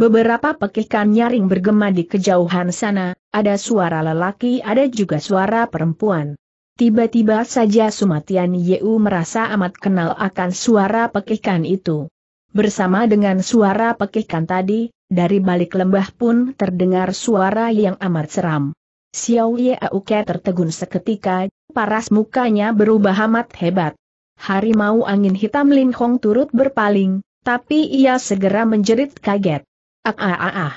Beberapa pekikan nyaring bergema di kejauhan sana, ada suara lelaki ada juga suara perempuan. Tiba-tiba saja Sumatian Yeu merasa amat kenal akan suara pekikan itu. Bersama dengan suara pekikan tadi, dari balik lembah pun terdengar suara yang amat seram. Xiao Yeauke tertegun seketika, paras mukanya berubah amat hebat. Harimau angin hitam Lin Hong turut berpaling, tapi ia segera menjerit kaget. Ah ah ah ah.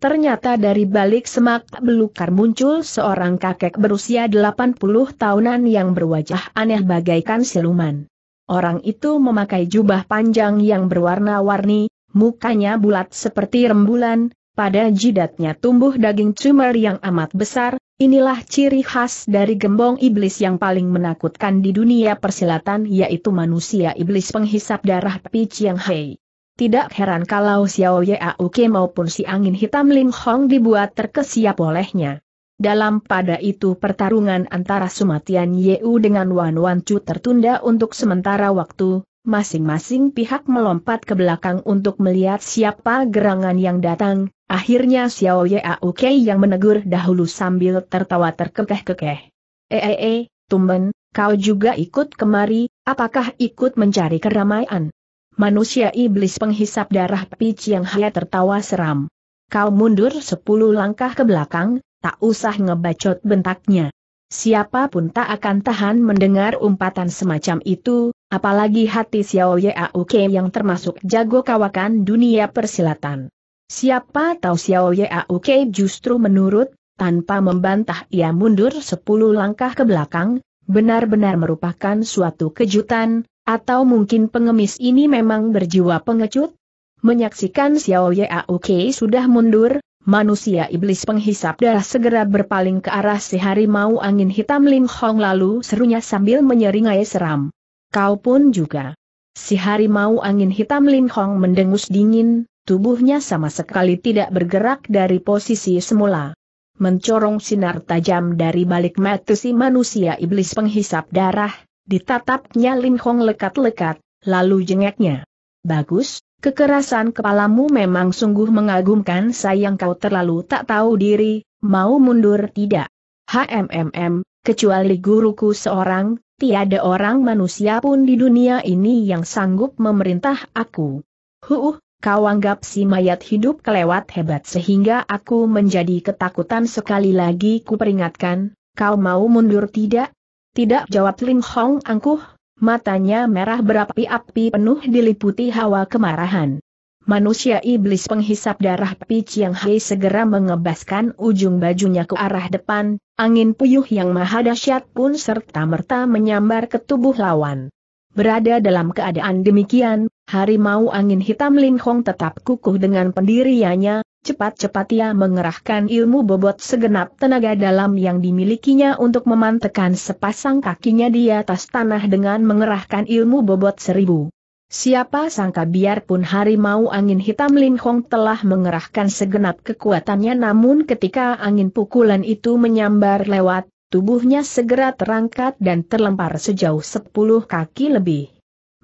Ternyata dari balik semak belukar muncul seorang kakek berusia 80 tahunan yang berwajah aneh bagaikan siluman. Orang itu memakai jubah panjang yang berwarna-warni, mukanya bulat seperti rembulan, pada jidatnya tumbuh daging tumor yang amat besar, inilah ciri khas dari gembong iblis yang paling menakutkan di dunia persilatan yaitu manusia iblis penghisap darah Pi Hei. Tidak heran kalau Xiao Yauke maupun si angin hitam Lim Hong dibuat terkesiap olehnya. Dalam pada itu pertarungan antara Sumatian Yeu dengan Wan Wan Chu tertunda untuk sementara waktu, masing-masing pihak melompat ke belakang untuk melihat siapa gerangan yang datang, akhirnya Xiao Yauke yang menegur dahulu sambil tertawa terkekeh-kekeh. Ee, eh, eh, eh, tumben, kau juga ikut kemari, apakah ikut mencari keramaian? Manusia iblis penghisap darah Pi yang Hai tertawa seram. Kau mundur sepuluh langkah ke belakang, tak usah ngebacot bentaknya. Siapapun tak akan tahan mendengar umpatan semacam itu, apalagi hati Xiao Yeauke yang termasuk jago kawakan dunia persilatan. Siapa tahu Xiao Yeauke justru menurut, tanpa membantah ia mundur sepuluh langkah ke belakang, benar-benar merupakan suatu kejutan, atau mungkin pengemis ini memang berjiwa pengecut? Menyaksikan Xiao Yaok, sudah mundur, manusia iblis penghisap darah segera berpaling ke arah si harimau angin hitam Lim Hong lalu serunya sambil menyeringai seram. Kau pun juga. Si harimau angin hitam Lim Hong mendengus dingin, tubuhnya sama sekali tidak bergerak dari posisi semula. Mencorong sinar tajam dari balik mata si manusia iblis penghisap darah, Ditatapnya Lin Hong lekat-lekat, lalu jengeknya. Bagus, kekerasan kepalamu memang sungguh mengagumkan sayang kau terlalu tak tahu diri, mau mundur tidak. HMMM, kecuali guruku seorang, tiada orang manusia pun di dunia ini yang sanggup memerintah aku. Huh, kau anggap si mayat hidup kelewat hebat sehingga aku menjadi ketakutan sekali lagi Kuperingatkan, kau mau mundur tidak? Tidak jawab Lim Hong angkuh, matanya merah berapi-api penuh diliputi hawa kemarahan. Manusia iblis penghisap darah Pi Chiang Hai segera mengebaskan ujung bajunya ke arah depan, angin puyuh yang maha dahsyat pun serta-merta menyambar ke tubuh lawan. Berada dalam keadaan demikian, harimau angin hitam Lin Hong tetap kukuh dengan pendiriannya, Cepat-cepat ia mengerahkan ilmu bobot segenap tenaga dalam yang dimilikinya untuk memantekan sepasang kakinya di atas tanah dengan mengerahkan ilmu bobot seribu. Siapa sangka biarpun harimau angin hitam Lin Hong telah mengerahkan segenap kekuatannya namun ketika angin pukulan itu menyambar lewat, tubuhnya segera terangkat dan terlempar sejauh sepuluh kaki lebih.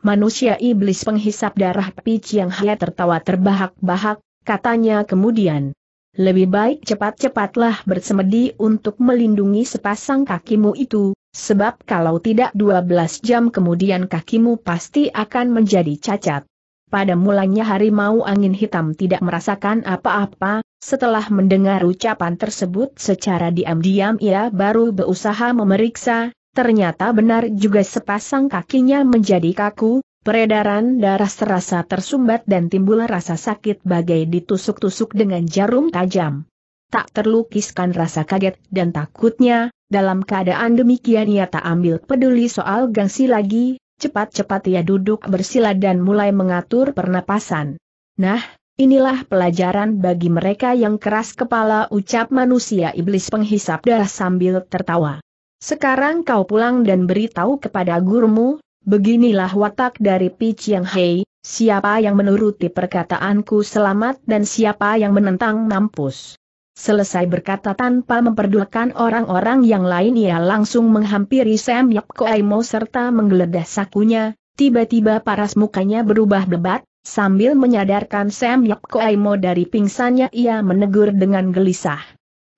Manusia iblis penghisap darah Pi Chiang Hia tertawa terbahak-bahak, katanya kemudian. Lebih baik cepat-cepatlah bersemedi untuk melindungi sepasang kakimu itu, sebab kalau tidak 12 jam kemudian kakimu pasti akan menjadi cacat. Pada mulanya harimau angin hitam tidak merasakan apa-apa, setelah mendengar ucapan tersebut secara diam-diam ia baru berusaha memeriksa, ternyata benar juga sepasang kakinya menjadi kaku, Peredaran darah serasa tersumbat dan timbul rasa sakit bagai ditusuk-tusuk dengan jarum tajam. Tak terlukiskan rasa kaget dan takutnya, dalam keadaan demikian ia tak ambil peduli soal gangsi lagi, cepat-cepat ia duduk bersila dan mulai mengatur pernapasan. Nah, Inilah pelajaran bagi mereka yang keras kepala ucap manusia iblis penghisap darah sambil tertawa. Sekarang kau pulang dan beritahu kepada gurumu, Beginilah watak dari Pi Chiang Hei, siapa yang menuruti perkataanku selamat dan siapa yang menentang mampus. Selesai berkata tanpa memperdulikan orang-orang yang lain ia langsung menghampiri Sam Yap Koaimo serta menggeledah sakunya, tiba-tiba paras mukanya berubah lebat, Sambil menyadarkan Sam Yap Koaimo dari pingsannya ia menegur dengan gelisah.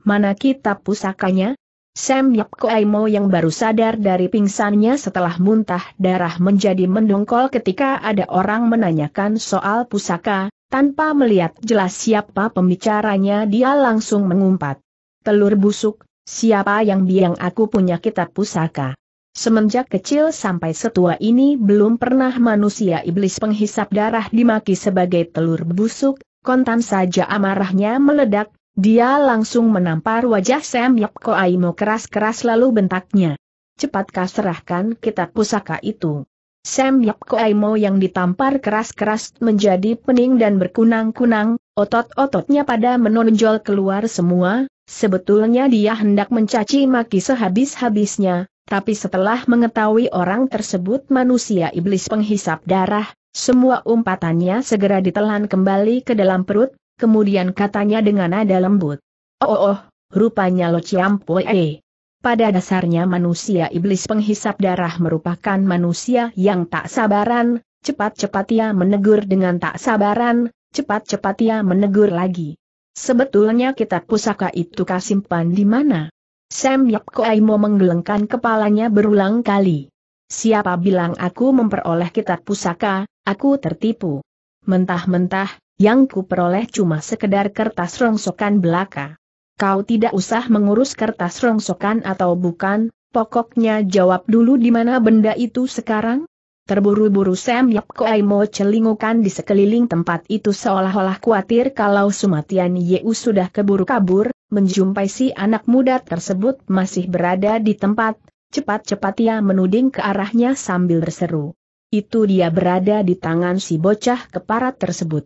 Mana kitab pusakanya? Sam Yap Koaimo yang baru sadar dari pingsannya setelah muntah darah menjadi mendongkol ketika ada orang menanyakan soal pusaka, tanpa melihat jelas siapa pembicaranya dia langsung mengumpat. Telur busuk, siapa yang biang aku punya kitab pusaka. Semenjak kecil sampai setua ini belum pernah manusia iblis penghisap darah dimaki sebagai telur busuk, kontan saja amarahnya meledak dia langsung menampar wajah Sam Yap Aimo keras-keras lalu bentaknya. Cepat kau serahkan kitab pusaka itu. Sam Yap Aimo yang ditampar keras-keras menjadi pening dan berkunang-kunang, otot-ototnya pada menonjol keluar semua, sebetulnya dia hendak mencaci maki sehabis-habisnya, tapi setelah mengetahui orang tersebut manusia iblis penghisap darah, semua umpatannya segera ditelan kembali ke dalam perut, kemudian katanya dengan nada lembut. Oh oh oh, rupanya Lo eh. Pada dasarnya manusia iblis penghisap darah merupakan manusia yang tak sabaran, cepat-cepat ia menegur dengan tak sabaran, cepat-cepat ia menegur lagi. Sebetulnya kitab pusaka itu kasimpan di mana? Sam Yap Aimo menggelengkan kepalanya berulang kali. Siapa bilang aku memperoleh kitab pusaka, aku tertipu. Mentah-mentah, yang kuperoleh cuma sekedar kertas rongsokan belaka. Kau tidak usah mengurus kertas rongsokan atau bukan, pokoknya jawab dulu di mana benda itu sekarang? Terburu-buru Sam Yap Koai mau celingukan di sekeliling tempat itu seolah-olah khawatir kalau Sumatian Yeu sudah keburu kabur, menjumpai si anak muda tersebut masih berada di tempat, cepat-cepat ia menuding ke arahnya sambil berseru. Itu dia berada di tangan si bocah keparat tersebut.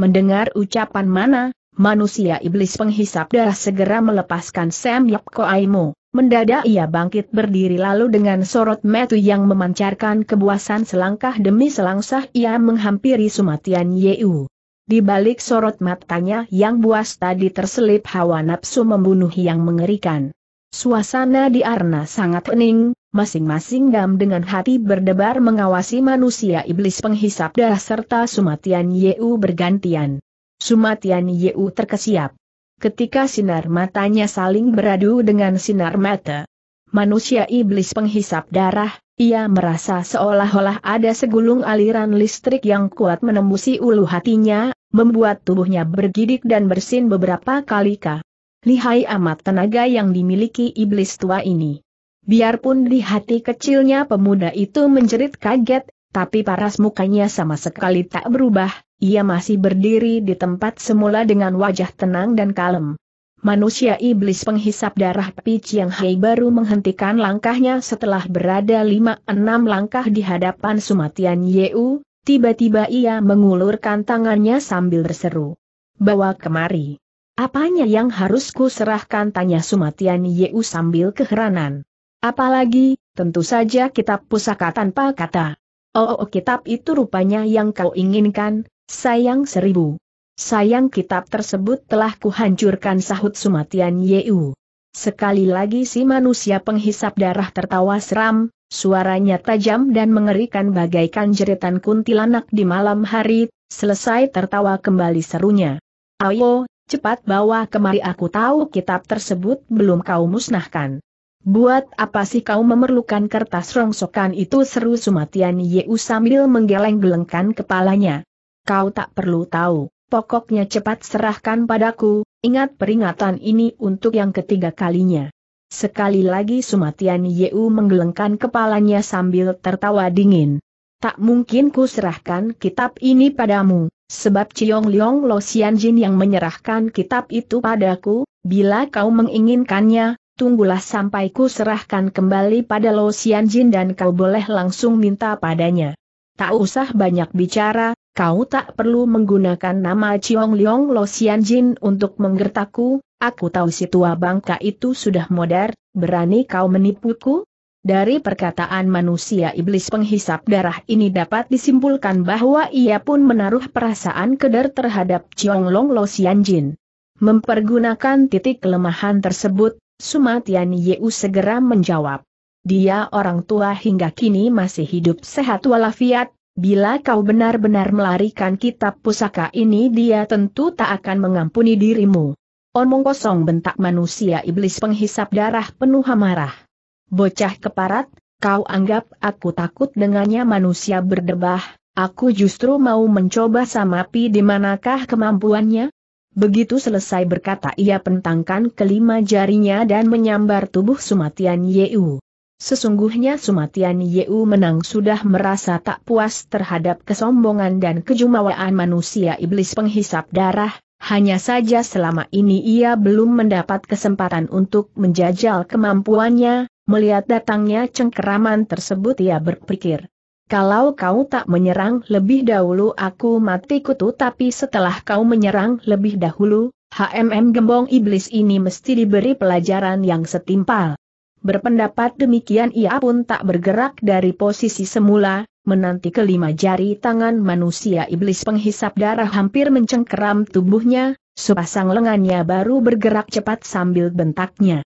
Mendengar ucapan mana, manusia iblis penghisap darah segera melepaskan Sam Yap Koaimo. Mendadak ia bangkit berdiri lalu dengan sorot metu yang memancarkan kebuasan selangkah demi selangsah ia menghampiri Sumatian Yeu. Di balik sorot matanya yang buas tadi terselip hawa nafsu membunuh yang mengerikan. Suasana di Arna sangat hening, masing-masing gam dengan hati berdebar mengawasi manusia iblis penghisap darah serta Sumatian Yeu bergantian. Sumatian Yeu terkesiap. Ketika sinar matanya saling beradu dengan sinar mata, manusia iblis penghisap darah, ia merasa seolah-olah ada segulung aliran listrik yang kuat menembusi ulu hatinya, membuat tubuhnya bergidik dan bersin beberapa kali kah. Lihai amat tenaga yang dimiliki iblis tua ini. Biarpun di hati kecilnya pemuda itu menjerit kaget, tapi paras mukanya sama sekali tak berubah, ia masih berdiri di tempat semula dengan wajah tenang dan kalem. Manusia iblis penghisap darah Pi yang Hai baru menghentikan langkahnya setelah berada lima enam langkah di hadapan Sumatian Yeu, tiba-tiba ia mengulurkan tangannya sambil berseru. Bawa kemari. Apanya yang harus ku serahkan tanya Sumatian Yeu sambil keheranan. Apalagi, tentu saja kitab pusaka tanpa kata. Oh, oh kitab itu rupanya yang kau inginkan, sayang seribu. Sayang kitab tersebut telah kuhancurkan sahut Sumatian Yeu. Sekali lagi si manusia penghisap darah tertawa seram, suaranya tajam dan mengerikan bagaikan jeritan kuntilanak di malam hari, selesai tertawa kembali serunya. Ayo, cepat bawa kemari aku tahu kitab tersebut belum kau musnahkan. Buat apa sih kau memerlukan kertas rongsokan itu seru Sumatian Yeu sambil menggeleng-gelengkan kepalanya. Kau tak perlu tahu, pokoknya cepat serahkan padaku, ingat peringatan ini untuk yang ketiga kalinya. Sekali lagi Sumatian Yeu menggelengkan kepalanya sambil tertawa dingin. Tak mungkin ku serahkan kitab ini padamu, sebab Ciong Liong Lo Jin yang menyerahkan kitab itu padaku, bila kau menginginkannya, tunggulah sampai ku serahkan kembali pada Lo Xian Jin dan kau boleh langsung minta padanya. Tak usah banyak bicara, kau tak perlu menggunakan nama Chiong Liong Lo Xian Jin untuk menggertaku, aku tahu si tua bangka itu sudah modar, berani kau menipuku? Dari perkataan manusia iblis penghisap darah ini dapat disimpulkan bahwa ia pun menaruh perasaan keder terhadap Chiong Long Lo Jin. Mempergunakan titik kelemahan tersebut, Sumatian Yeu segera menjawab. Dia orang tua hingga kini masih hidup sehat walafiat, bila kau benar-benar melarikan kitab pusaka ini dia tentu tak akan mengampuni dirimu. Omong kosong bentak manusia iblis penghisap darah penuh amarah. Bocah keparat, kau anggap aku takut dengannya manusia berdebah, aku justru mau mencoba sama pi di manakah kemampuannya? Begitu selesai berkata ia pentangkan kelima jarinya dan menyambar tubuh Sumatian Yeu. Sesungguhnya Sumatian Yeu menang sudah merasa tak puas terhadap kesombongan dan kejumawaan manusia iblis penghisap darah, hanya saja selama ini ia belum mendapat kesempatan untuk menjajal kemampuannya, melihat datangnya cengkeraman tersebut ia berpikir, kalau kau tak menyerang lebih dahulu aku mati kutu tapi setelah kau menyerang lebih dahulu, HMM gembong iblis ini mesti diberi pelajaran yang setimpal. Berpendapat demikian ia pun tak bergerak dari posisi semula, menanti kelima jari tangan manusia iblis penghisap darah hampir mencengkeram tubuhnya, sepasang lengannya baru bergerak cepat sambil bentaknya.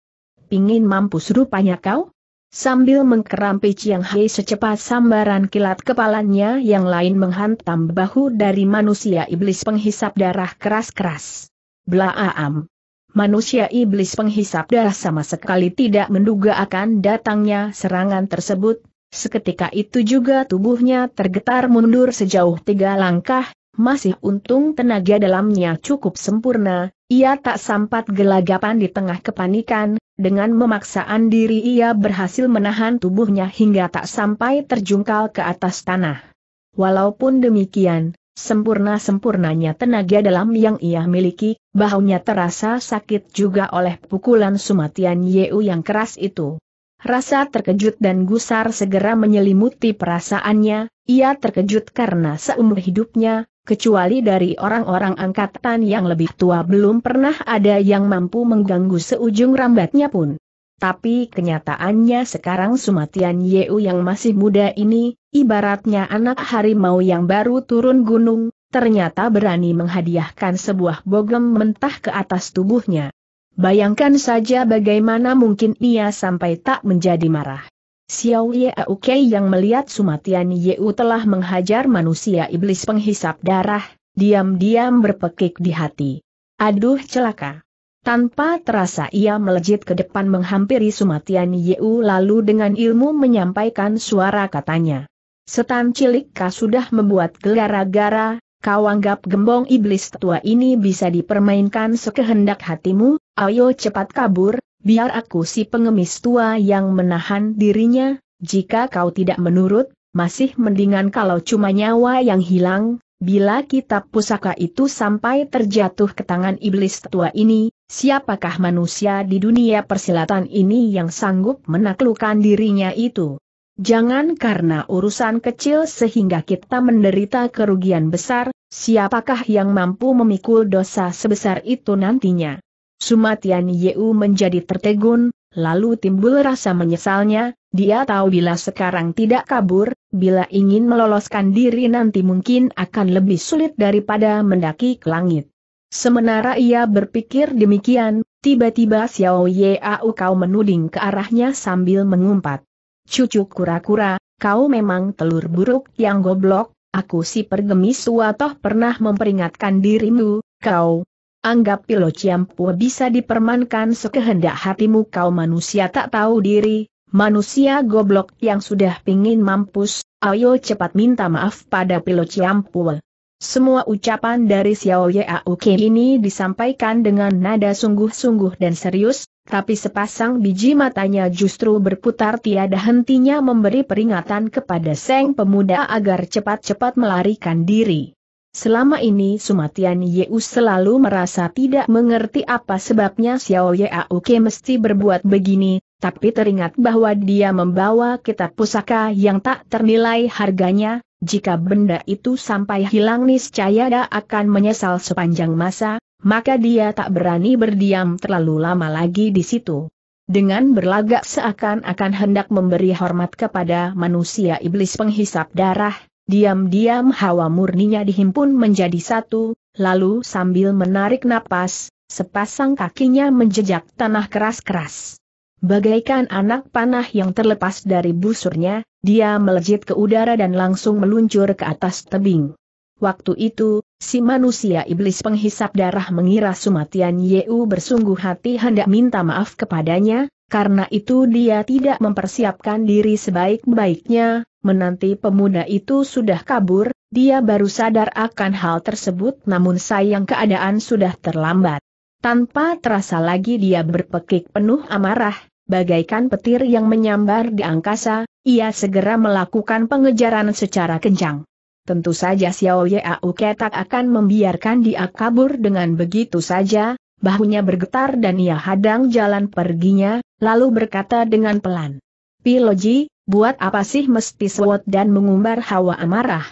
Pingin mampus rupanya kau? Sambil mengkerampi Chiang Hai secepat sambaran kilat kepalanya yang lain menghantam bahu dari manusia iblis penghisap darah keras-keras. Blaam. Manusia iblis penghisap darah sama sekali tidak menduga akan datangnya serangan tersebut, seketika itu juga tubuhnya tergetar mundur sejauh tiga langkah, masih untung tenaga dalamnya cukup sempurna, ia tak sempat gelagapan di tengah kepanikan, dengan memaksaan diri ia berhasil menahan tubuhnya hingga tak sampai terjungkal ke atas tanah. Walaupun demikian, sempurna-sempurnanya tenaga dalam yang ia miliki, bahunya terasa sakit juga oleh pukulan sumatian Yeu yang keras itu. Rasa terkejut dan gusar segera menyelimuti perasaannya, ia terkejut karena seumur hidupnya, kecuali dari orang-orang angkatan yang lebih tua belum pernah ada yang mampu mengganggu seujung rambatnya pun. Tapi kenyataannya sekarang Sumatian Yeu yang masih muda ini, ibaratnya anak harimau yang baru turun gunung, ternyata berani menghadiahkan sebuah bogem mentah ke atas tubuhnya. Bayangkan saja bagaimana mungkin ia sampai tak menjadi marah. Xiao Yeaukei yang melihat Sumatian Yeu telah menghajar manusia iblis penghisap darah, diam-diam berpekik di hati. Aduh celaka. Tanpa terasa ia melejit ke depan menghampiri Sumatian Yeu lalu dengan ilmu menyampaikan suara katanya. Setan cilik kau sudah membuat gelara gara kau anggap gembong iblis tua ini bisa dipermainkan sekehendak hatimu, ayo cepat kabur, biar aku si pengemis tua yang menahan dirinya, jika kau tidak menurut, masih mendingan kalau cuma nyawa yang hilang, bila kitab pusaka itu sampai terjatuh ke tangan iblis tua ini, siapakah manusia di dunia persilatan ini yang sanggup menaklukkan dirinya itu? Jangan karena urusan kecil sehingga kita menderita kerugian besar, siapakah yang mampu memikul dosa sebesar itu nantinya? Sumatian Yeu menjadi tertegun, lalu timbul rasa menyesalnya, dia tahu bila sekarang tidak kabur, bila ingin meloloskan diri nanti mungkin akan lebih sulit daripada mendaki ke langit. Sementara ia berpikir demikian, tiba-tiba Xiao Yeau kau menuding ke arahnya sambil mengumpat. Cucu kura-kura, kau memang telur buruk yang goblok, aku si pergemis suatoh pernah memperingatkan dirimu, kau, Anggap Pilo Ciampu bisa dipermankan sekehendak hatimu kau manusia tak tahu diri, manusia goblok yang sudah pingin mampus, ayo cepat minta maaf pada Pilo Ciampu. Semua ucapan dari Xiao Yauke ini disampaikan dengan nada sungguh-sungguh dan serius, tapi sepasang biji matanya justru berputar tiada hentinya memberi peringatan kepada Seng Pemuda agar cepat-cepat melarikan diri. Selama ini Sumatian Yeu selalu merasa tidak mengerti apa sebabnya Xiao Yeauke mesti berbuat begini, tapi teringat bahwa dia membawa kitab pusaka yang tak ternilai harganya, jika benda itu sampai hilang niscaya akan menyesal sepanjang masa, maka dia tak berani berdiam terlalu lama lagi di situ. Dengan berlagak seakan-akan hendak memberi hormat kepada manusia iblis penghisap darah, Diam-diam hawa murninya dihimpun menjadi satu, lalu sambil menarik napas, sepasang kakinya menjejak tanah keras-keras. Bagaikan anak panah yang terlepas dari busurnya, dia melejit ke udara dan langsung meluncur ke atas tebing. Waktu itu, si manusia iblis penghisap darah mengira Sumatian Yeu bersungguh hati hendak minta maaf kepadanya, karena itu dia tidak mempersiapkan diri sebaik-baiknya, menanti pemuda itu sudah kabur, dia baru sadar akan hal tersebut namun sayang keadaan sudah terlambat. Tanpa terasa lagi dia berpekik penuh amarah, bagaikan petir yang menyambar di angkasa, ia segera melakukan pengejaran secara kencang. Tentu saja Xiao Yeau Ketak akan membiarkan dia kabur dengan begitu saja, bahunya bergetar dan ia hadang jalan perginya, lalu berkata dengan pelan. Piloji, buat apa sih mesti sewot dan mengumbar hawa amarah?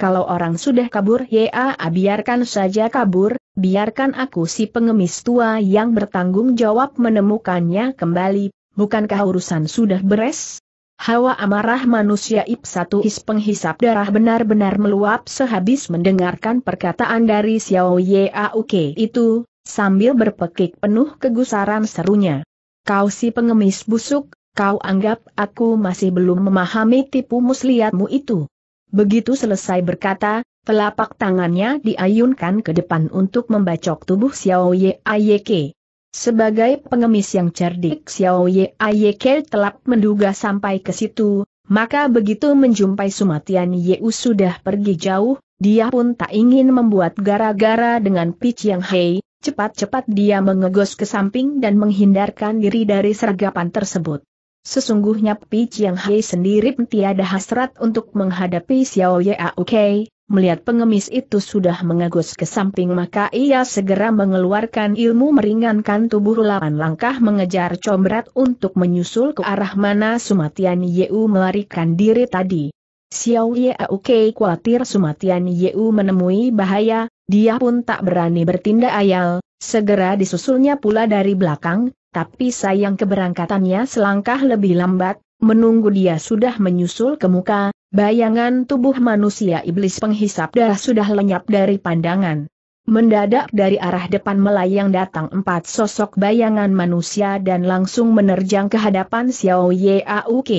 Kalau orang sudah kabur ya biarkan saja kabur, biarkan aku si pengemis tua yang bertanggung jawab menemukannya kembali, bukankah urusan sudah beres? Hawa amarah manusia ip satu his penghisap darah benar-benar meluap sehabis mendengarkan perkataan dari Xiao Yauk itu, sambil berpekik penuh kegusaran serunya. Kau si pengemis busuk, Kau anggap aku masih belum memahami tipu muslihatmu itu. Begitu selesai berkata, telapak tangannya diayunkan ke depan untuk membacok tubuh Xiao Ye Ayeke. Sebagai pengemis yang cerdik Xiao Ye Ayeke telah menduga sampai ke situ, maka begitu menjumpai Sumatian Yeu sudah pergi jauh, dia pun tak ingin membuat gara-gara dengan Pich Yang Hei, cepat-cepat dia mengegos ke samping dan menghindarkan diri dari sergapan tersebut. Sesungguhnya Pi Chiang Hai sendiri tiada hasrat untuk menghadapi Xiao Yao Kei, melihat pengemis itu sudah mengagus ke samping maka ia segera mengeluarkan ilmu meringankan tubuh lawan langkah mengejar combrat untuk menyusul ke arah mana Sumatian Yeu melarikan diri tadi. Xiao Yao Kei khawatir Sumatian Yeu menemui bahaya, dia pun tak berani bertindak ayal, segera disusulnya pula dari belakang, tapi sayang keberangkatannya selangkah lebih lambat, menunggu dia sudah menyusul ke muka, bayangan tubuh manusia iblis penghisap darah sudah lenyap dari pandangan. Mendadak dari arah depan melayang datang empat sosok bayangan manusia dan langsung menerjang ke hadapan Xiao Auk.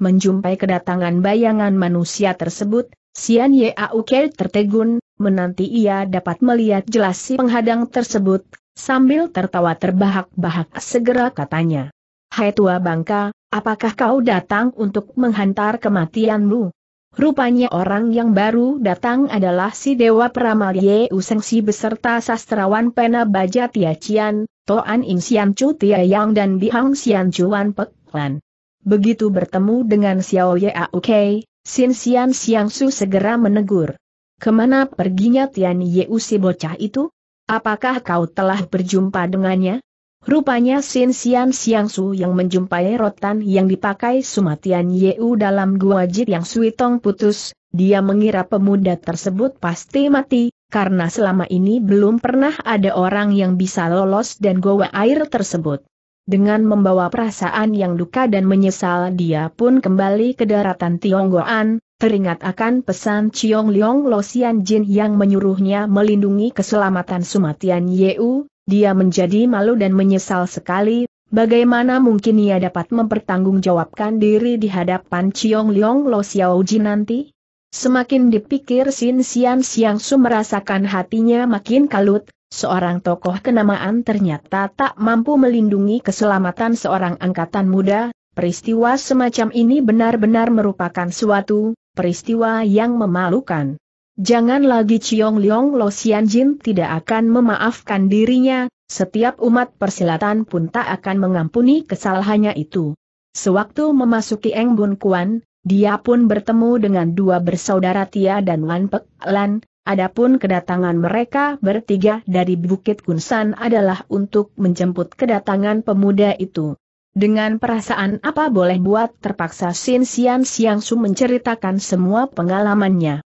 Menjumpai kedatangan bayangan manusia tersebut, Xian Auk tertegun, menanti ia dapat melihat jelas si penghadang tersebut, sambil tertawa terbahak-bahak segera katanya. Hai tua bangka, apakah kau datang untuk menghantar kematianmu? Rupanya orang yang baru datang adalah si Dewa Peramal Ye Usengsi beserta sastrawan Pena Baja Tia Cian, Toan Ing Sian Chu Tia Yang dan Bihang Sian Chuan Pek Lan. Begitu bertemu dengan Xiao Ye Auk, Sin Sian Siang Su segera menegur. Kemana perginya Tian Ye Usi bocah itu? Apakah kau telah berjumpa dengannya? Rupanya Sin Sian Siang Su yang menjumpai rotan yang dipakai Sumatian Yeu dalam gua jit yang Tong putus, dia mengira pemuda tersebut pasti mati, karena selama ini belum pernah ada orang yang bisa lolos dan goa air tersebut. Dengan membawa perasaan yang duka dan menyesal dia pun kembali ke daratan Tionggoan, teringat akan pesan Ciong Liong Lo Jin yang menyuruhnya melindungi keselamatan Sumatian Yeu, dia menjadi malu dan menyesal sekali, bagaimana mungkin ia dapat mempertanggungjawabkan diri di hadapan Ciong Liong Lo Xiao Jin nanti? Semakin dipikir Sin Sian Siang Su merasakan hatinya makin kalut, seorang tokoh kenamaan ternyata tak mampu melindungi keselamatan seorang angkatan muda, Peristiwa semacam ini benar-benar merupakan suatu peristiwa yang memalukan. Jangan lagi Ciong Liong Lo Xian Jin tidak akan memaafkan dirinya, setiap umat persilatan pun tak akan mengampuni kesalahannya itu. Sewaktu memasuki Eng Bun Kuan, dia pun bertemu dengan dua bersaudara Tia dan Wan Pek Lan, adapun kedatangan mereka bertiga dari Bukit Kunsan adalah untuk menjemput kedatangan pemuda itu. Dengan perasaan apa boleh buat terpaksa Sin Sian Siang Su menceritakan semua pengalamannya.